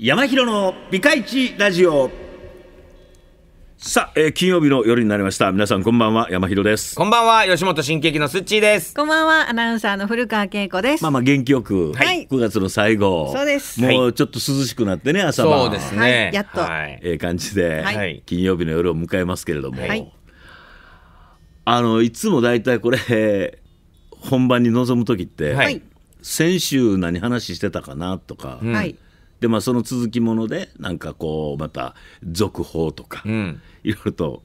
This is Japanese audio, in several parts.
山広のピカイチラジオさあ、えー、金曜日の夜になりました皆さんこんばんは山広ですこんばんは吉本新喜劇のすっちーですこんばんはアナウンサーの古川恵子ですまあまあ元気よく、はい、9月の最後そうですもうちょっと涼しくなってね朝晩そうですね、はい、やっと、はい、ええー、感じで、はい、金曜日の夜を迎えますけれども、はい、あのいつもだいたいこれ本番に臨む時って、はい、先週何話してたかなとか、はい、でまあその続きものでなんかこうまた続報とか、いろいろと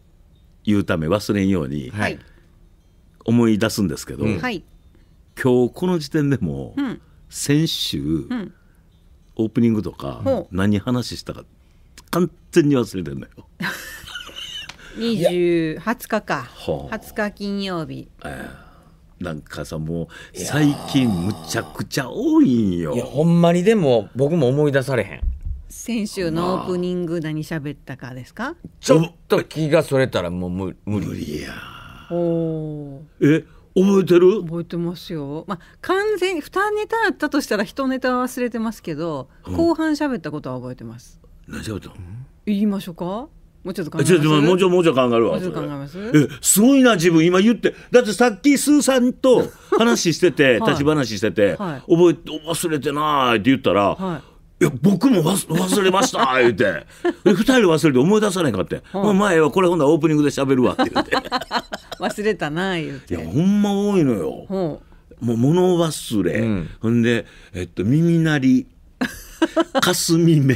言うため忘れんように思い出すんですけど、はい、今日この時点でも、先週、オープニングとか何話したか完全に忘れてんのよ。20, 日か、20日金曜日。えーなんかさもう最近むちゃくちゃ多いんよいやほんまにでも僕も思い出されへん先週のオープニング何喋ったかですかちょっと気がそれたらもう無理無理やおえ覚えてる覚えてますよ、まあ、完全に2ネタあったとしたら1ネタは忘れてますけど、後半喋ったことは覚えてます何喋ったの言いましょうかもうちょっと考えますもうちょもうちょ考えるわもうちょっと考えますえすごいな自分今言ってだってさっきスーさんと話してて、立ち話してて、覚え忘れてないって言ったら、はいいや、僕も忘れました 言うて。二人で忘れて思い出さないかって。はあ、前はこれほんならオープニングで喋るわって言って。忘れたな言うて。いや、ほんま多いのよ。もう物忘れ。うん、ほんで、えっと、耳鳴り。霞目。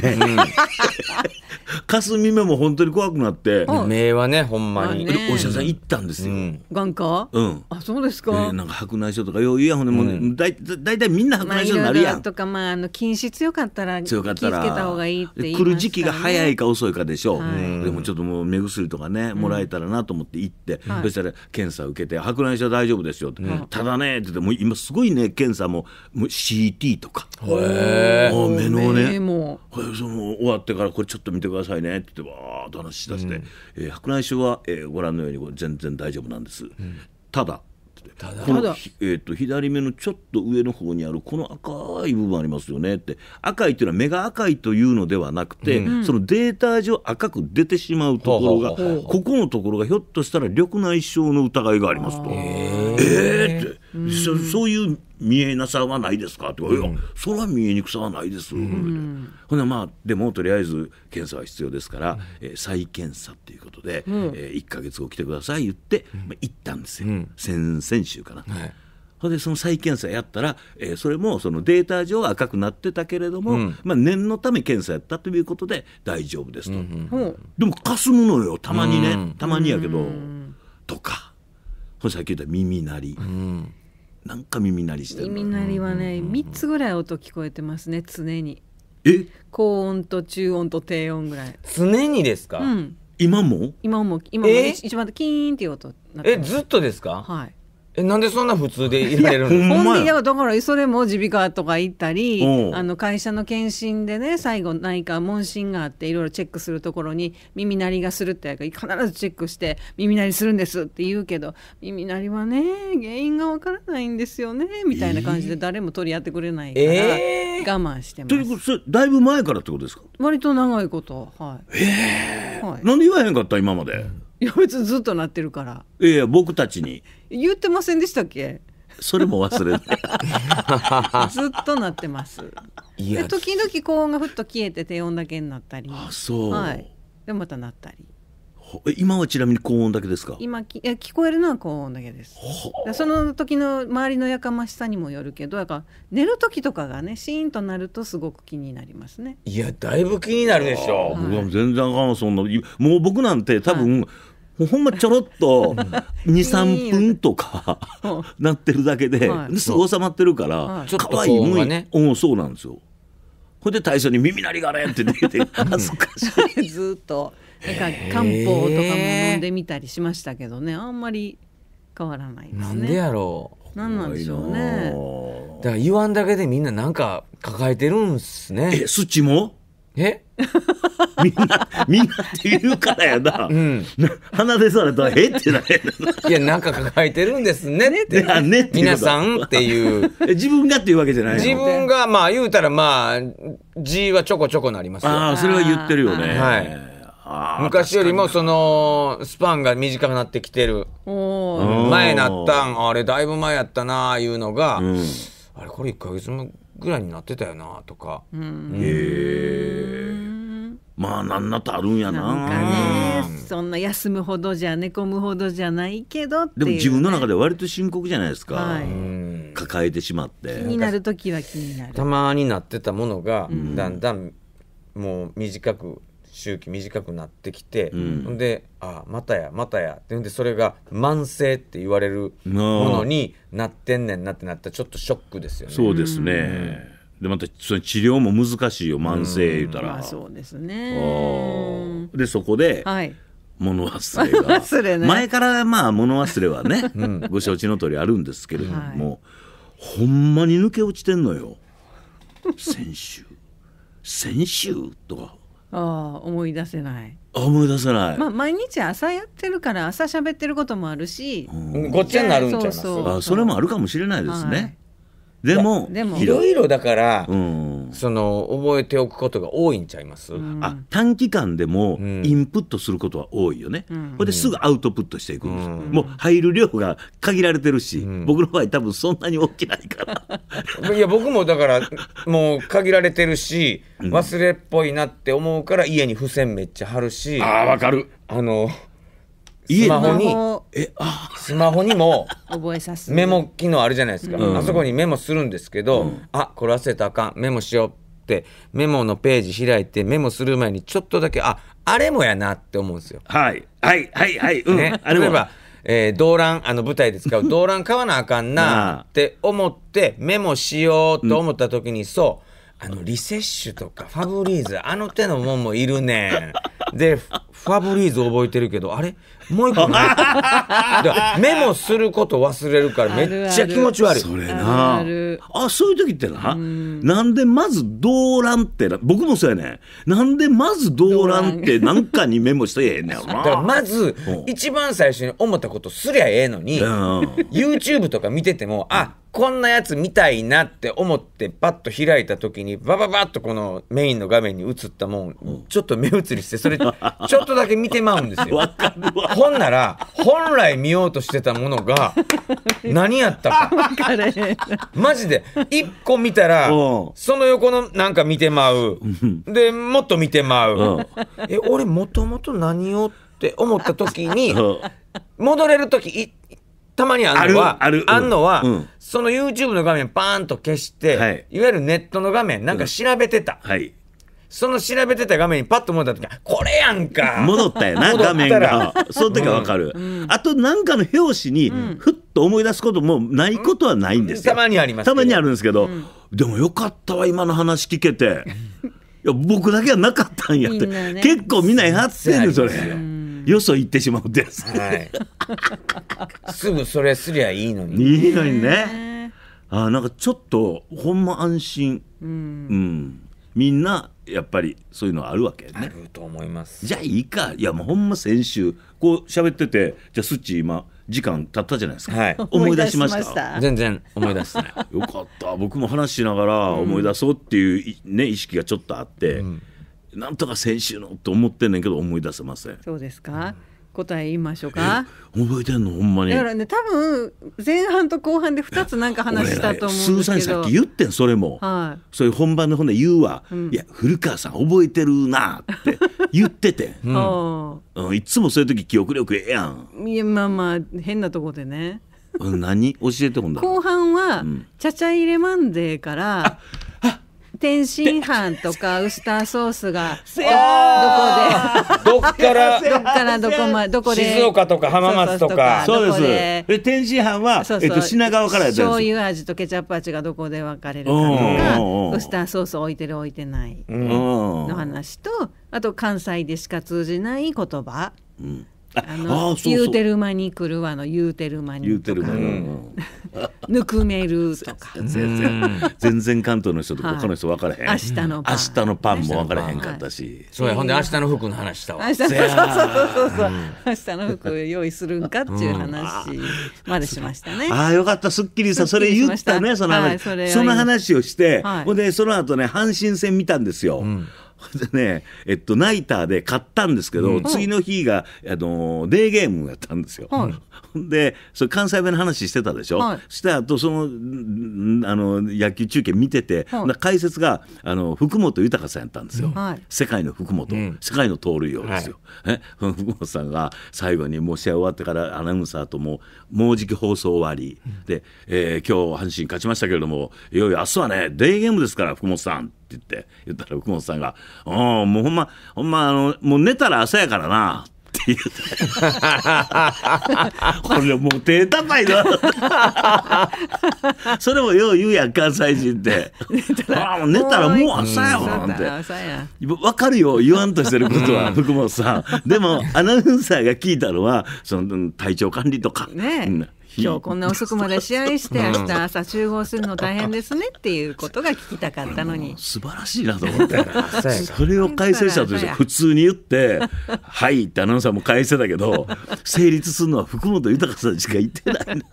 霞目も本当に怖くなって。目はね、ほんまに。お医者さん行ったんですよ。眼科うん。あ、そうですか。なんか白内障とか、よう言うやほんで、もう大体みんな白内障になるやん。とか、まあ、あの、近視強かったら、強かったら。気た方がいいって。来る時期が早いか遅いかでしょう。でもちょっともう目薬とかね、もらえたらなと思って行って、そしたら検査受けて、白内障大丈夫ですよただね、って言って、も今すごいね、検査も、もう CT とか。へえ。もう目昨日ねもうその終わってからこれちょっと見てくださいねって言ってわーっと話しだして、うん、えー、白内障は、えー、ご覧のように全然大丈夫なんです、うん、ただただこの、えーと、左目のちょっと上の方にあるこの赤い部分ありますよねって赤いというのは目が赤いというのではなくて、うん、そのデータ上赤く出てしまうところが、うん、ここのところがひょっとしたら緑内障の疑いがありますと。えー、えーってそそういう見えなさはないですか?」って言わいやそれは見えにくさはないです」ほなまあでもとりあえず検査は必要ですから、えー、再検査っていうことで、えー、1か月後来てください言って、まあ、行ったんですよ、先々週かな。はいそれでその再検査やったら、えー、それもそのデータ上は赤くなってたけれども、うん、まあ、念のため検査やったということで大丈夫ですと、うんうん、でもかすむのよたまにね、うん、たまにやけど、とかさっき言った耳鳴り、うん、なんか耳鳴りしてる耳鳴りはね3つぐらい音聞こえてますね常にえ高音と中音と低音ぐらい常にですか、うん、今も今も今も一番キーンっていう音えずっとですかはいえなんでそんな普通でいられるんですかだからそれも耳鼻科とか行ったりあの会社の検診でね最後内科問診があっていろいろチェックするところに耳鳴りがするって必ずチェックして耳鳴りするんですって言うけど耳鳴りはね原因がわからないんですよねみたいな感じで誰も取り合ってくれないから、我慢してます。えー、ということだいぶ前からってことですか割と長いことはい。えー、はい、なんで言わへんかった今まで。いや別にずっとなってるからいや僕たちに言ってませんでしたっけそれも忘れて ずっとなってますで時々高音がふっと消えて低音だけになったりあそう、はい、でまたなったり今はちなみに高音だけですか今きいや聞こえるのは高音だけですその時の周りのやかましさにもよるけどだから寝る時とかがねシーンとなるとすごく気になりますねいやだいぶ気になるでしょ、はい、全然あかんそんなもう僕なんて多分、はいほんまちょろっと23分とかなってるだけで、はい、すぐ収まってるから、はい、可愛いもん、ね、うんそうなんですよほんで大将に「耳鳴りがね」って出て 恥ずかしい ずっとなんか漢方とかも飲んでみたりしましたけどねあんまり変わらないですねなんでやろうなんなんでしょうねだから言わんだけでみんななんか抱えてるんすねえスチもえみんな、みんなって言うからやな。うん、鼻でされたら、えってなないや、なんか抱えてるんですねって。ねって皆さんっていう。自分がっていうわけじゃない自分が、まあ言うたら、まあ、字はちょこちょこなりますよ。ああ、それは言ってるよね。はい。昔よりもそのスパンが短くなってきてる前なったんあれだいぶ前やったなあいうのが、うん、あれこれ1か月もぐらいになってたよなとか。へえ。まあなんなとあるんやななんか、ね、そんな休むほどじゃ寝込むほどじゃないけど、ね、でも自分の中で割と深刻じゃないですか、はい、抱えてしまって気になる時は気になるたまになってたものがだんだんもう短く周期短くなってきて、うん、であまたやまたやってんでそれが慢性って言われるものになってんねんなってなったらちょっとショックですよね。そうですね、でまたその治療も難しいよ慢性言うたら、まあ、そうですねでそこで、はい物忘れが 忘れ、ね、前からまあ物忘れはね、うん、ご承知の通りあるんですけれども、はい、ほんまに抜け落ちてんのよ先週先週とかああ思い出せない思い出せない、まあ、毎日朝やってるから朝喋ってることもあるし、うん、ごっちゃになるんちゃいますそうそうあそれもあるかもしれないですね、でもいろいろだから、うん、その覚えておくことが多いんちゃいます、うん、あ短期間でもインプットすることは多いよね、うん、これですぐアウトプットしていくんです、うん、もう入る量が限られてるし、僕の場合多分そんなに大きないからいや僕もだからもう限られてるし忘れっぽいなって思うから家に付箋めっちゃ貼るしあわかるあのスマホにえあスマホにも覚えさすメモ機能あるじゃないですか、うん、あそこにメモするんですけど、うん、あこれ忘れたらあかんメモしようってメモのページ開いてメモする前にちょっとだけああれもやなって思うんですよ。はいはいはいはい、うん、ね、例えばえー、動乱あの舞台で使う動乱買わなあかんなって思ってメモしようと思った時に、うん、そうあのリセッシュとかファブリーズあの手のもんもいるねんでファブリーズ覚えてるけどあれもう一個 メモすること忘れるからめっちゃ気持ち悪いそれなあそういう時ってな、んなんでまず動乱って僕もそうやねなんでまず動乱って何かにメモしてええねんだからまず一番最初に思ったことすりゃええのに、YouTube とか見ててもあこんなやつ見たいなって思ってパッと開いた時にバババッとこのメインの画面に映ったもん、ちょっと目移りしてそれちょっとだけ見てまうんですよ。わかるわほんなら本来見ようとしてたものが 何やったかマジで1個見たらその横のなんか見てまうでもっと見てまうえ俺もともと何をって思った時に戻れる時たまにあるのはあるある、ん、のは、うん、その YouTube の画面パーンと消して、はい、いわゆるネットの画面なんか調べてた。うんはいその調べてた画面にパッと戻った時これやんか戻ったよな画面がその時は分かる、あとなんかの表紙にふっと思い出すこともないことはないんですよ、たまにありますたまにあるんですけど、でもよかったわ今の話聞けていや僕だけはなかったんやって、結構みんなやってるそれ。よそ行ってしまうってはい、すぐそれすりゃいいのにいいのにねあなんかちょっとほんま安心うん、みんなやっぱりそういうのはあるわけねあると思いますじゃあいいかいやもうほんま先週こう喋っててじゃあスッチ今時間経ったじゃないですか、はい、思い出しました全然思い出したなよかった僕も話しながら思い出そうっていうね、うん、意識がちょっとあって、うん、なんとか先週のと思ってんねんけど思い出せませんそうですか、うん答え言いましょうか覚えてんのほんまにだからね多分前半と後半で二つなんか話したと思うんですけど、ね、さんさっき言ってんそれも、はい、そういう本番の本で言うわ、うん、いや古川さん覚えてるなって言ってて、うん、うん、いつもそういう時記憶力ええやんいやまあまあ変なとこでね何教えてほんだ後半は、うん、ちゃちゃ入れマンデーから天津飯とかウスターソースがどこでどっからどっからどこまどこで静岡とか浜松とかそうですで天津飯はそうそう、えっと、品川からやったんです醤油味とケチャップ味がどこで分かれるかとかウスターソース置いてる置いてないの話とあと関西でしか通じない言葉、うんあの言うてる間に来るわの言うてる間に言うてる間に、ぬくめるとか全然 全然関東の人と他の人分からへん、明日の明日のパンも分からへんかったし、そうやほんで明日の服の話したわ明日のそうそうそうそう、明日の服用意するんかっていう話までしましたね、ああよかったすっきりさそれ言ったねその話、その話をして、ほんでその後ね阪神戦見たんですよ、でね、えっと、ナイターで買ったんですけど、うん、次の日が、あのデーゲームやったんですよ。はいでそ関西弁の話してたでしょ、はい、そしたあとそのあの野球中継見てて、はい、解説があの福本豊さんやったんですよ、はい、世界の福本、うん、世界の盗塁王ですよ、はい、福本さんが最後にもう試合終わってからアナウンサーとももうじき放送終わり、うん、で、えー、今日阪神勝ちましたけれどもいよいよ明日はねデーゲームですから福本さんって言って言ったら福本さんが「もうほんまほんまあのもう寝たら朝やからな」言うて こもう手高いな それもよう言うやん関西人ってああ寝たらもう朝やわって分かるよ言わんとしてることは福本さんでもアナウンサーが聞いたのはその体調管理とか、ね、今日こんな遅くまで試合して明日朝集合するの大変ですねっていうことが聞きたかったのに素晴らしいなと思って それを解説者として普通に言って「はい」ってアナウンサーも返してたけど成立するのは福本豊さんしか言ってないな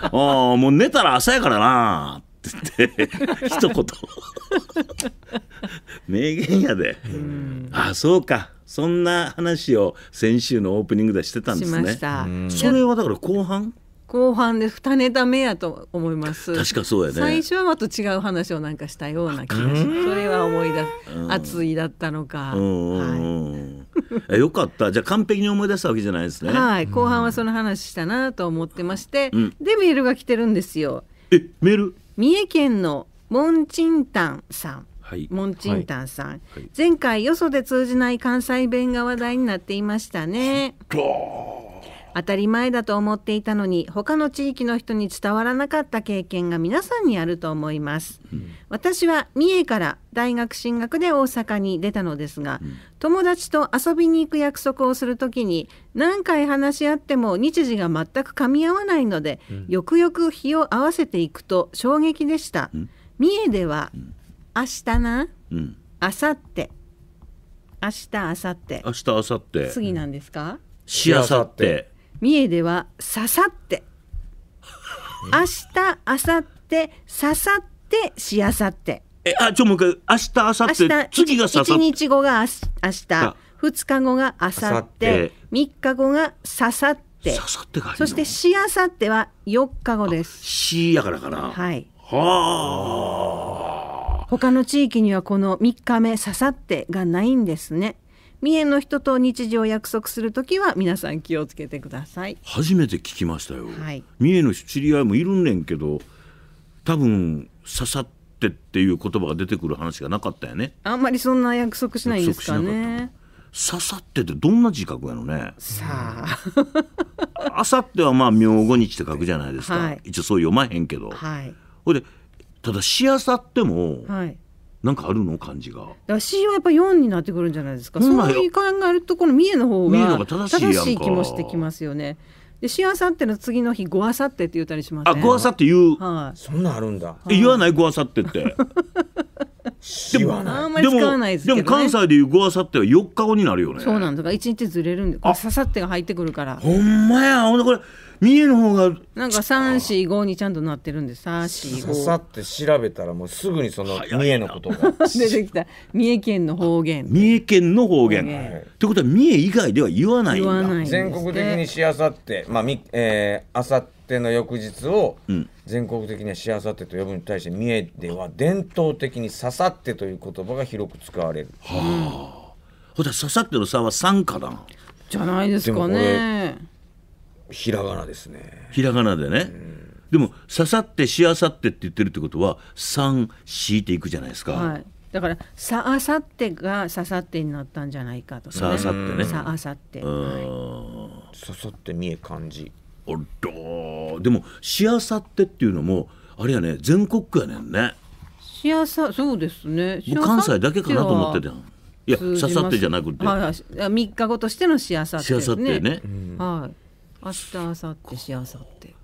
ああもう寝たら朝やからなって言って一言 名言やでああそうかそんな話を先週のオープニングでしてたんですねそれはだから後半後半で二ネタ目やと思います確かそうやね最初はまた違う話をなんかしたような気がしそれは思い出す、熱いだったのか、はい、よかったじゃあ完璧に思い出したわけじゃないですねはい後半はその話したなと思ってまして、うん、でメールが来てるんですよえメール三重県のモンチンタンさんはい、モンチンタンさん、はいはい、前回よそで通じない関西弁が話題になっていましたね。当たり前だと思っていたのに他の地域の人に伝わらなかった経験が皆さんにあると思います、うん、私は三重から大学進学で大阪に出たのですが、うん、友達と遊びに行く約束をする時に何回話し合っても日時が全く噛み合わないので、うん、よくよく日を合わせていくと衝撃でした、三重では、明日な、あさって明日明後日明日明後日次なんですか、しあさって三重ではささって明日あさってささってしあさってえあちょもう一回明日明後日次が刺さって1日後が明日2日後があさって3日後が刺さってそしてしあさっては4日後ですしやからかなはいはあ他の地域にはこの3日目ささってがないんですね三重の人と日時を約束するときは皆さん気をつけてください初めて聞きましたよ、はい、三重の知り合いもいるんねんけど多分刺さってっていう言葉が出てくる話がなかったよねあんまりそんな約束しないんですかね刺さってってどんな字書くやのねさあ明後日はまあ明後日って書くじゃないですか、はい、一応そう読まへんけど、はい、ほいでただしあさっても、はい、なんかあるの感じが。だしはやっぱ四になってくるんじゃないですか。そういう考えるとこの三重の方が正しい気もしてきますよね。でしあさっての次の日ごあさってって言ったりします、ね。あごあさって言う。はい。そんなあるんだ。え言わないごあさってって。でもあんまり使わないですけど、ね、でも関西でいうごあさっては4日後になるよねそうなんですが1日ずれるんでこれささってが入ってくるからほんまやほんでこれ三重の方がなんか345にちゃんとなってるんで345ささって調べたらもうすぐにその三重のことが 出てきた三重県の方言三重県の方言、はい、いうことは三重以外では言わないんだ全国的にしあさってまあみ、えー、あさっての翌日を、うん全国的にはってと呼ぶに対して三重では伝統的に刺さってという言葉が広く使われる。はあ。ほらで刺さっての差は三かな。じゃないですかね。ひらがなですね。ひらがなでね。でも刺さってしあさってって言ってるってことは三敷いていくじゃないですか。はい。だから「さあさって」が「ささって」になったんじゃないかとか、ね、さあさってね。さあさって。はい、ささって三重漢字。おっとでもしあさってっていうのもあれやね全国区やねんねしあさそうですねもう関西だけかなと思ってたんいやささってじゃなくて、は3日後としてのしあさって、ね、しあさってね、はい明日明後日しあさってへ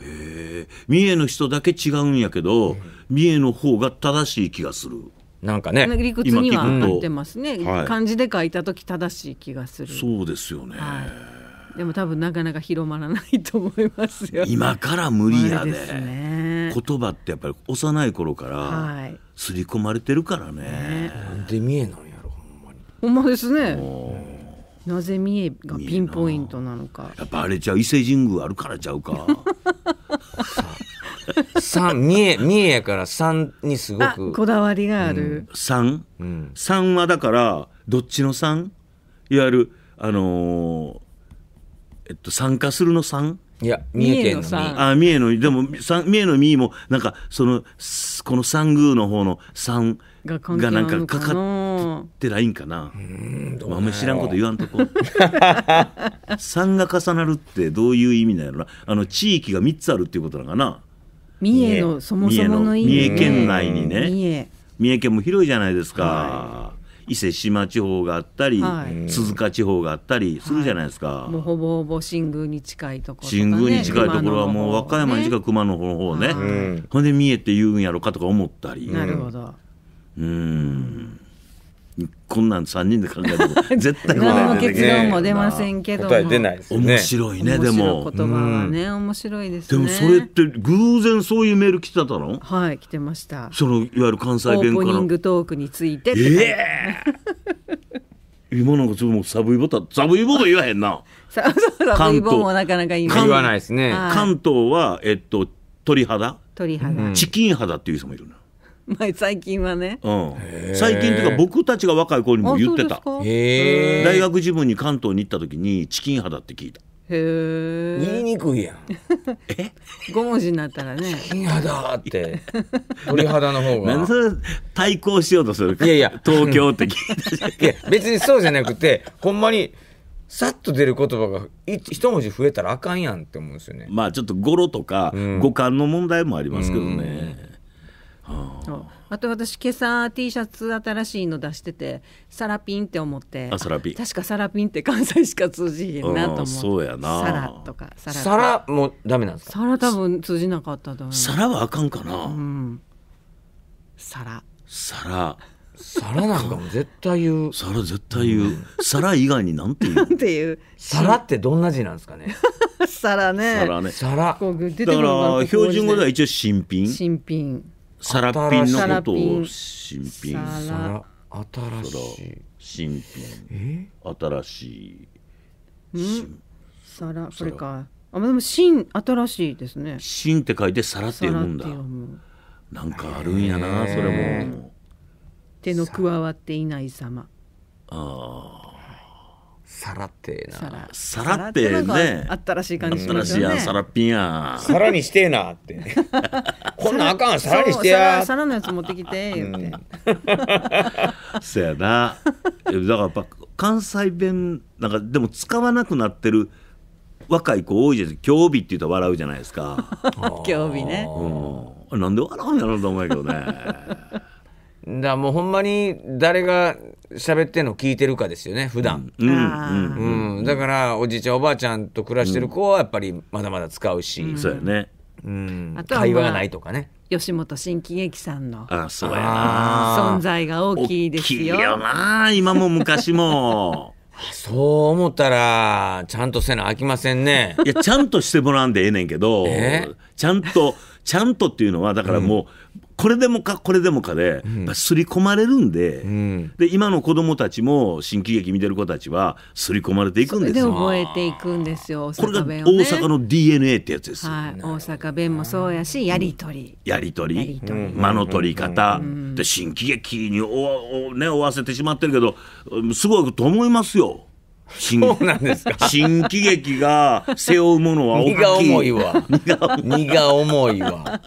え三重の人だけ違うんやけど、三重の方が正しい気がするなんかね理屈にはなってますね、はい、漢字で書いた時正しい気がするそうですよね、はいでも多分なかなか広まらないと思いますよ今から無理やで、ね、言葉ってやっぱり幼い頃から刷り込まれてるからねね、なんで見えなんやろほんまにほんまですねなぜ三重がピンポイントなのかやっぱあれちゃう伊勢神宮あるからちゃうか三三 え見えやから三にすごくこだわりがある、うん、三、うん、三はだからどっちの三いわゆるあのーえっと、参加するの三。いや三重県の三あ三重のでも三三重の三もなんかそのこの三宮の方の三がなんかかかってないんかなあ、んまり知らんこと言わんとこ 三が重なるってどういう意味なんやろなあの地域がつあるっていうことなのかな三重のそもそもの意味、ね、三重県内にね三重県も広いじゃないですか、はい伊勢志摩地方があったり、はい、鈴鹿地方があったりするじゃないですか、はい、もうほぼほぼ新宮に近いところ、ね、新宮に近いところはもう和歌山に近い熊野の方ね、ほんで三重って言うんやろかとか思ったりなるほどうんこんなん三人で考えても 絶対答え結論も出ませんけど答え出ないですね面白いねでも言葉はね面白いですねでもそれって偶然そういうメール来てたのはい来てましたそのいわゆる関西弁からオープニングトークについてええ今なんかちょっともサブイボタンサブイボと言わへんな サブイボもなかなか言わないですね関東はえっと鳥肌鳥肌チキン肌っていう人もいるな前 最近はね、うん、最近っていうか僕たちが若い頃にも言ってた大学時分に関東に行った時にチキン派だって聞いたへえ言いにくいやん え5文字になったらね「金肌」って 鳥肌の方が何それ対抗しようとするいやいや東京って聞いたじゃん別にそうじゃなくてほんまにさっと出る言葉が一文字増えたらあかんやんって思うんですよねまあちょっと語呂とか、語感の問題もありますけどね、うんあと私今朝 T シャツ新しいの出しててサラピンって思ってあサラピン確かサラピンって関西しか通じへんなと思ってそうやなサラとかサラサラもダメなんですかサラ多分通じなかったと思うサラはあかんかな、うん、サラサラなんかも絶対言うサラ絶対言う、サラ以外になんて言うていうラってどんな字なんですかね サラねラねだから標準語では一応新品新品サラピンのことを新品サラ新新品新しいサラそれかあでも新新しいですね新って書いてサラって読むんだなんかあるんやなそれも手の加わっていない様ああさらってえなさらってえねあったらしい感じしますよねさらっぴんやさらにしてえなって こんなんあかんさらにしてやさらのやつ持ってきて言そ やなだからやっぱ関西弁なんかでも使わなくなってる若い子多いじゃないですか興味って言うと笑うじゃないですか興味ね、うん、なんで笑うんやろうと思うけどねだもうほんまに誰が喋ってんの聞いてるかですよね普段、うんうんうん、だからおじいちゃんおばあちゃんと暮らしてる子はやっぱりまだまだ使うし、そうやね、うん、あとは、まあ、会話がないとかね吉本新喜劇さんの存在が大きいですよ。よな今も昔も そう思ったらちゃんとせなあきませんね。いやちゃんとしてもらわんでええねんけど、えちゃんとちゃんとっていうのはだからもう、これでもかこれでもかで、す刷り込まれるんでうん、で今の子供たちも新喜劇見てる子たちは刷り込まれていくんですよ。覚えていくんですよ、ね、これが大阪の DNA ってやつです、はい、大阪弁もそうやしやり取り、やり取り間の取り方、で新喜劇におお、ね、わせてしまってるけどすごいと思いますよ。新そうなんですか 新喜劇が背負うものは大きい荷が重いわ 荷が重いわ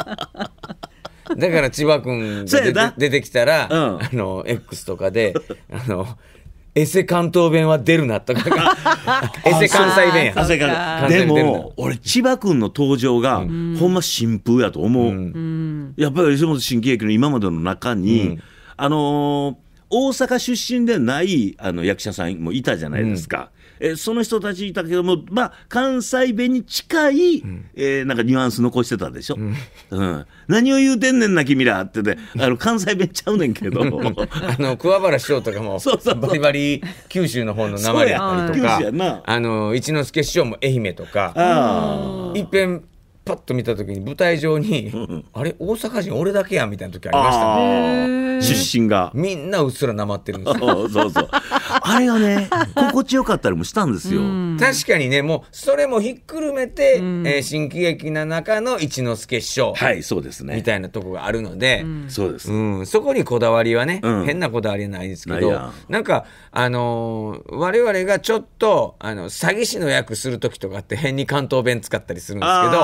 だから千葉君が出てきたら、うん、あの X とかで あのエセ関東弁は出るなとか エセ関西弁やでも俺千葉君の登場が、うん、ほんま新風やと思う、うん、やっぱり吉本新喜劇の今までの中に、うん、あのー、大阪出身でないあの役者さんもいたじゃないですか、えー、その人たちいたけども、まあ、関西弁に近い、うん、えー、なんかニュアンス残してたでしょ、うん、うん、何を言うてんねんな君らってね あの関西弁ちゃうねんけど あの桑原師匠とかも そうそうバリバリ九州の方の名前やったりとかあの一之輔師匠も愛媛とかいっぺんパッと見た時に舞台上に、あれ大阪人俺だけやみたいな時ありましたね出身がみんなうっすらなまってるんですよ そうそうあれがね心地よかったりもしたんですよ確かにねもうそれもひっくるめて、えー、新喜劇の中の一之輔師匠はいそうですねみたいなとこがあるので、そうです、うん、そこにこだわりはね、うん、変なこだわりはないですけどなんかあのー、我々がちょっとあの詐欺師の役する時とかって変に関東弁使ったりするんですけど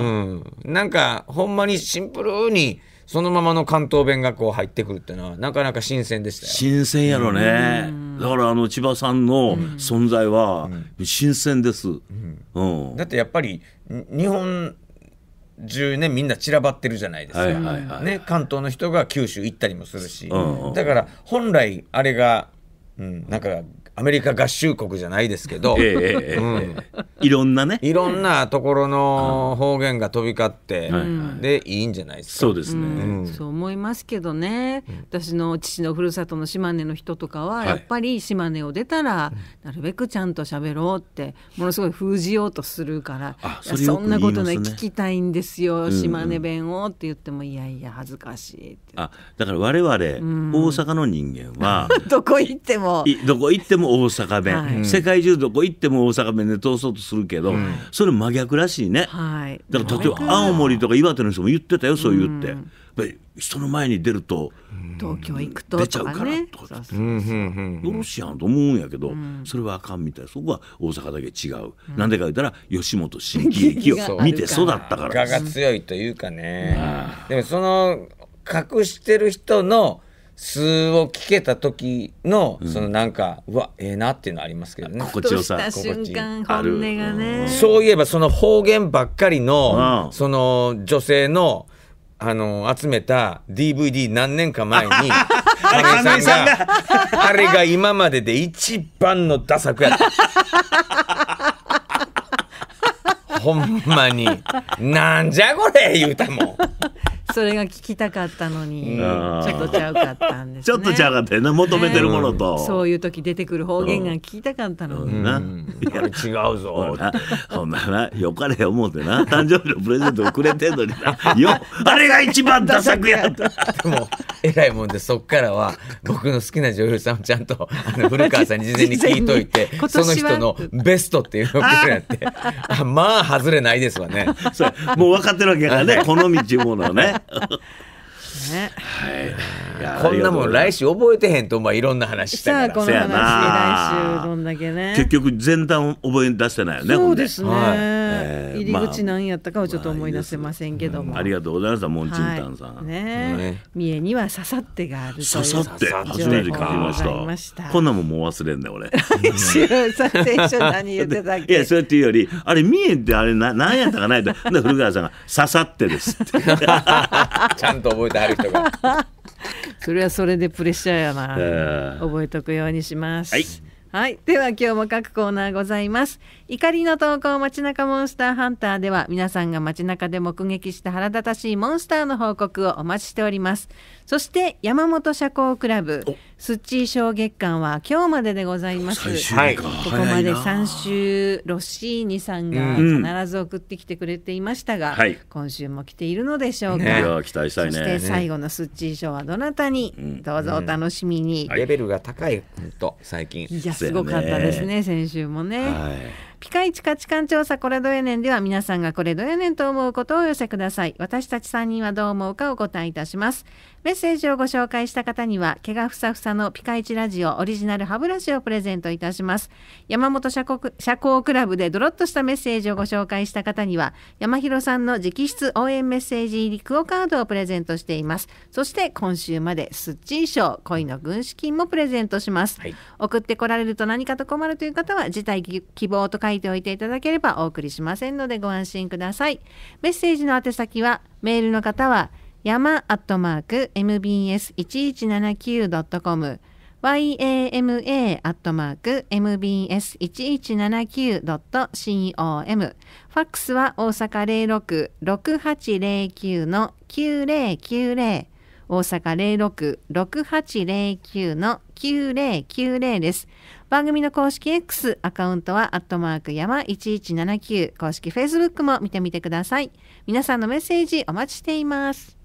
うん、なんかほんまにシンプルにそのままの関東弁がこう入ってくるっていうのはなかなか新鮮でした新鮮やろね、うん、だからあの千葉さんの存在は新鮮です、うんうん、だってやっぱり日本中ねみんな散らばってるじゃないですか、はいはいはい、ね、関東の人が九州行ったりもするし、だから本来あれが、うん、なんかアメリカ合衆国じゃないですけど、えうん、いろんなねいろんなところの方言が飛び交って、うん、でいいんじゃないですかそうですね、うん、そう思いますけどね私の父のふるさとの島根の人とかはやっぱり島根を出たら、なるべくちゃんと喋ろうってものすごい封じようとするからそ、んなことない聞きたいんですよ、島根弁をって言ってもいやいや恥ずかしいあだから我々、大阪の人間は どこ行ってもどこ行ってもも大阪弁、はい、世界中どこ行っても大阪弁で通そうとするけど、うん、それ真逆らしいね、はい、だから例えば青森とか岩手の人も言ってたよそう言って、うん、やっぱり人の前に出ると、東京行くと出ちゃうからとかよろしいやんと思うんやけど、それはあかんみたいそこは大阪だけ違う、うなんでか言ったら吉本新喜劇を見て育ったから我が強いというかね、でもその隠してる人の数を聞けた時の、そのなんか、うわ、ええー、なっていうのありますけどね。心地よさ。瞬間、ある、がね。そういえば、その方言ばっかりの、その女性の、あの、集めた DVD 何年か前に、金 井さんが、あれが今までで一番のダサくやった。ほんまに、なんじゃこれ言うたもん。それが聞きたかったのに、ちょっとちゃうかったんです、ね、ちょっとちゃうかったよね、求めてるものと、ね、そういう時出てくる方言が聞きたかったのに。うん、な、いや違うぞ。ほんなら、よかれ思うてな、誕生日のプレゼントをくれてんのにな、よ、あれが一番ダサくやった。でも、偉いもんで、そっからは、僕の好きな女優さんをちゃんと、あの古川さんに事前に聞いといて、その人のベストっていうのを聞いて、まあ、外れないですわね。そうもう分かってるわけやからね、この道ものね。ね、はい、こんなもん来週覚えてへんと、お前いろんな話したからさあこの話来週どんだけね結局前段覚え出してないよねそうですね、はい入り口なんやったかをちょっと思い出せませんけども、まあまあうん、ありがとうございましたモンチンタンさん、はい、ね、ね、三重には刺さってがある刺さって初めて書きましたましたこんなもんもう忘れんね俺最初何言ってたっけいやそうやっていうよりあれ三重ってあれな何やったかないと古川さんが「刺さってです」って ちゃんと覚えてある人が それはそれでプレッシャーやな、えー、覚えとくようにしますはい、はい、では今日も各コーナーございます怒りの投稿街中モンスターハンターでは皆さんが街中で目撃した腹立たしいモンスターの報告をお待ちしておりますそして山本社交クラブスッチー小月間は今日まででございますはい、ここまで三週ロッシーニさんが必ず送ってきてくれていましたが、うん、今週も来ているのでしょうか、ね、期待したいねそして最後のスッチー賞はどなたに、うどうぞお楽しみに、うん、レベルが高い本最近いやすごかったですね、ね、先週もね、はいピカイチ価値観調査これどやねんでは皆さんがこれどやねんと思うことをお寄せください私たち3人はどう思うかお答えいたしますメッセージをご紹介した方には毛がふさふさのピカイチラジオオリジナル歯ブラシをプレゼントいたします山本社交クラブでドロッとしたメッセージをご紹介した方には山広さんの直筆応援メッセージ入りクオカードをプレゼントしていますそして今週までスッチん賞恋の軍資金もプレゼントします、はい、送ってこられると何かと困るという方は辞退希望と書いておいていただければお送りしませんのでご安心くださいメッセージの宛先はメールの方は「山アットマーク mbs1179.com yama アットマーク mbs1179.com ファックスは大阪066809の9090大阪066809の9090です。番組の公式 X アカウントはアットマーク山1179公式 Facebook も見てみてください。皆さんのメッセージお待ちしています。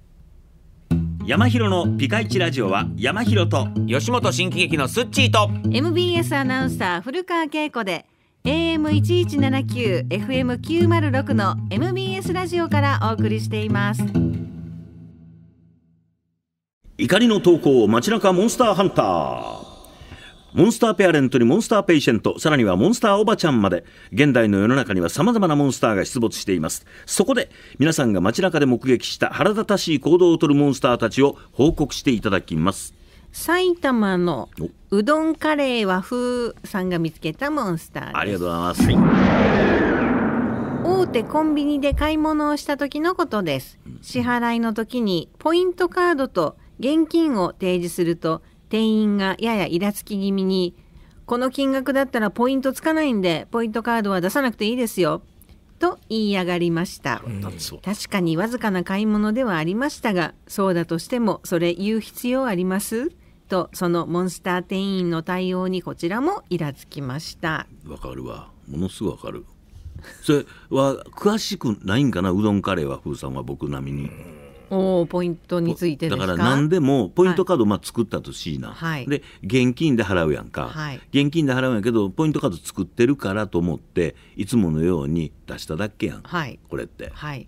山広のピカイチラジオは山広と吉本新喜劇のスッチーと MBS アナウンサー古川恵子で AM1179、FM906 の MBS ラジオからお送りしています怒りの投稿街中モンスターハンターモンスターペアレントにモンスターペイシェントさらにはモンスターおばちゃんまで現代の世の中にはさまざまなモンスターが出没していますそこで皆さんが街中で目撃した腹立たしい行動をとるモンスターたちを報告していただきます埼玉のうどんカレー和風さんが見つけたモンスターありがとうございます、大手コンビニで買い物をした時のことです支払いの時にポイントカードと現金を提示すると店員がややイラつき気味に、この金額だったらポイントつかないんで、ポイントカードは出さなくていいですよ。と言い上がりました、確かにわずかな買い物ではありましたがそうだとしてもそれ言う必要ありますとそのモンスター店員の対応にこちらもイラつきましたわかるわものすごいわかるそれは詳しくないんかなうどんカレーは風さんは僕並みに。おポイントについてだから何でもポイントカードまあ作ったとしいな、はい、で現金で払うやんか、はい、現金で払うんやけどポイントカード作ってるからと思っていつものように出しただけやん、はい、これって。はい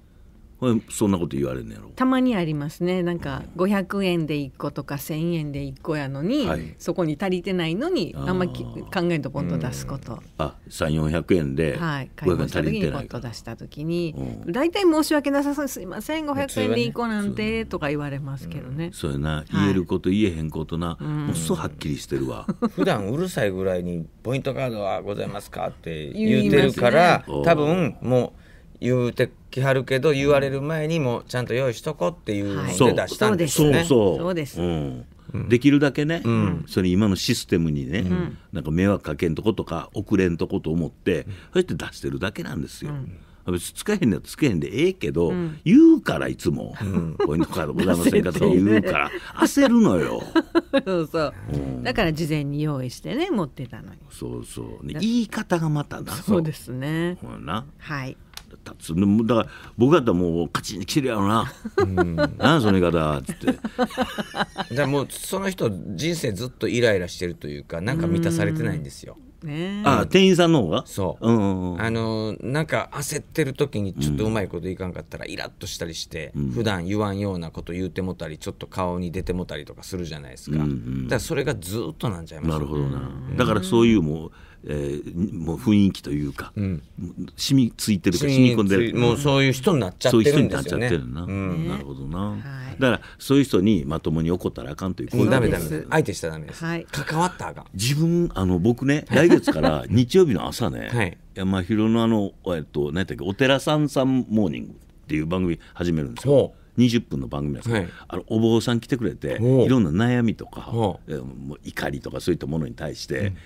そんなこと言われんやろたまにありますねなんか500円で1個とか1,000円で1個やのに、はい、そこに足りてないのにあんまき考えんとポンと出すこと。あ3400円で500円足りてない、ポンと出した時に大体、申し訳なさそうすいません500円で1個なんてとか言われますけどね。そうやな、言えること言えへんことな、はい、もうそはっきりしてるわ。普段うるさいぐらいにポイントカードはございますかって言うてるから、ね、多分もう言うてきはるけど言われる前にもちゃんと用意しとこうっていうので出したんですね。はい、そうそうですうんできるだけね、うん、それ今のシステムにね、うん、なんか迷惑かけんとことか遅れんとこと思って、うん、そうやって出してるだけなんですよ。うん別に使えへんのつけへんでええけど、うん、言うからいつも、うん、ポイントカードございませんかと言うから 焦るのよそうそう、うん、だから事前に用意してね持ってたのにそうそう、ね、言い方がまたなそうですねほなはいつだから僕だったらもうカチンに来てるやろな、うなんその言い方っつってじゃあもうその人人生ずっとイライラしてるというかなんか満たされてないんですよ、ね、あ店員さんの方がそう、うんうん、あのなんか焦ってる時にちょっとうまいこといかんかったらイラッとしたりして、うん、普段言わんようなこと言うてもたりちょっと顔に出てもたりとかするじゃないですか、うんうん、だからそれがずっとなんちゃいます、ね、なるほどな、だからそういうもうえー、もう雰囲気というか、うん、染みついてるか染み込んでるもうそういう人になっちゃってるんですよねそういう人になっちゃってるな、うん、なるほどな、はい、だからそういう人にまともに怒ったらあかんというこうダメダメ相手しちゃダメです、はい、関わったあかん自分あの僕ね来月から 日曜日の朝ね、はい、山広のあの、えっと、何やったっけお寺さんさんモーニングっていう番組始めるんですよ20分の番組なんですけど、はい、あのお坊さん来てくれていろんな悩みとか、えー、もう怒りとかそういったものに対して、うん、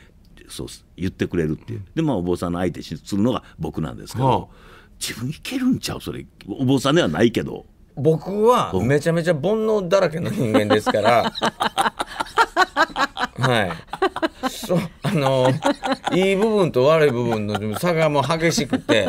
そうす言ってくれるっていうでまあお坊さんの相手するのが僕なんですけど、自分いけるんちゃうそれお坊さんではないけど僕はめちゃめちゃ煩悩だらけの人間ですから はいそうあのいい部分と悪い部分の差がもう激しくて。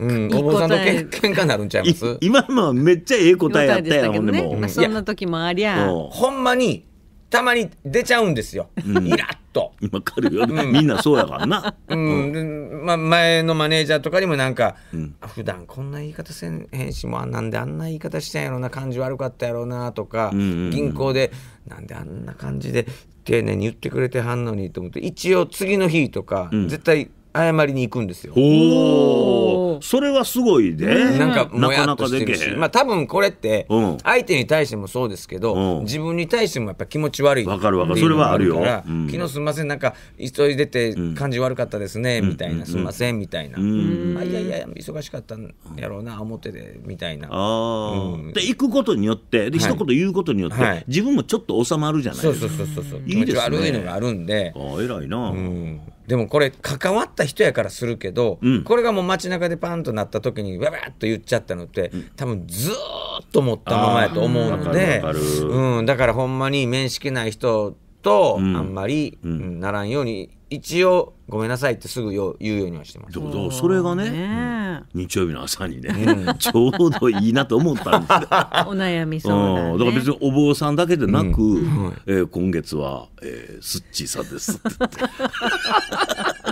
うん、お坊さんとけ喧嘩になるんちゃいます今のはめっちゃええ答えやったやん、ほんでも、まあ、そんな時もありゃ、ほんまにたまに出ちゃうんですよ、うん、イラッと。わかるよ、うん、みんなそうやからな。うん、うん、まあ、前のマネージャーとかにもなんか、うん、普段こんな言い方せんへんしもあなんであんな言い方したんやろな感じ悪かったやろなとか、うんうんうん、銀行でなんであんな感じで丁寧に言ってくれてはんのにと思って一応次の日とか、絶対謝りに行くんですよ。おそれはすごいね。なんかもやっとしてるし、まあ多分これって相手に対してもそうですけど、うん、自分に対してもやっぱ気持ち悪い。わかるわかる。それはあるよ。うん、昨日すみませんなんか急いでて感じ悪かったですね、みたいな、すみませんみたいな。まあいやいや忙しかったんやろうな表でみたいな。あうん、で行くことによってで一言言うことによって、はい、自分もちょっと収まるじゃないですか。そうそうそうそう。いい気持ち悪いのがあるんで。あ偉いな。うんでもこれ関わった人やからするけど、うん、これがもう街中でパンとなった時にわわっと言っちゃったのって、うん、多分ずっと持ったままやと思うので、うん、だからほんまに面識ない人とあんまりならんように、一応ごめんなさいってすぐ言うようにはしてます。そうそれがねね日曜日の朝にね、ちょうどいいなと思ったんですよ。お悩み相談、ね、うん、だから別にお坊さんだけでなく、うん、えー、今月は、えー、スッチーさんですってっ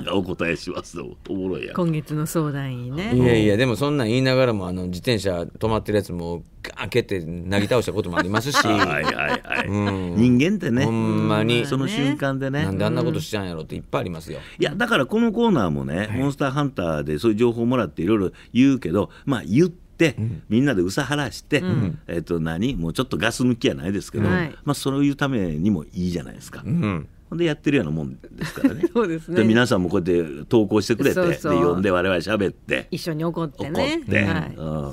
て お答えしますおもろいや今月の相談員ねいやいやでもそんなん言いながらもあの自転車止まってるやつもガけてなぎ倒したこともありますし はいはいはい、うん、人間ってねほんまにその瞬間でね、なんであんなことしちゃうんやろっていっぱいありますよ、うんやだからこのコーナーもね、はい、モンスターハンターでそういう情報をもらっていろいろ言うけどまあ言ってうん、みんなでうさはらして、うん、えー、と何もうちょっとガス抜きやないですけど、はい、まあ、そういうためにもいいじゃないですか。うんでやってるようなもんですからね そうですねで皆さんもこうやって投稿してくれてそうそうで呼んで我々喋って一緒に怒ってね怒っては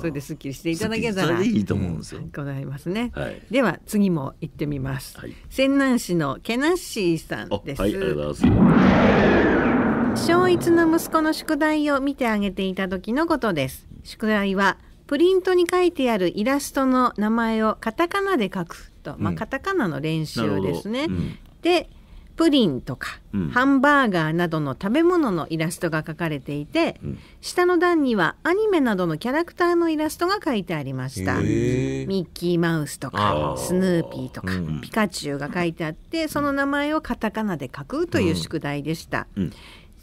い、それですっきりしていただけたらいいと思うんですよ、ございますね、はい、では次も行ってみます、はい、泉南市のケナッシーさんですはいありがとうございます小一の息子の宿題を見てあげていた時のことです宿題はプリントに書いてあるイラストの名前をカタカナで書くと、まあ、カタカナの練習ですね、うんでプリンとか、うん、ハンバーガーなどの食べ物のイラストが描かれていて、うん、下の段にはアニメなどのキャラクターのイラストが描いてありましたミッキーマウスとかスヌーピーとか、うん、ピカチュウが書いてあってその名前をカタカナで書くという宿題でした。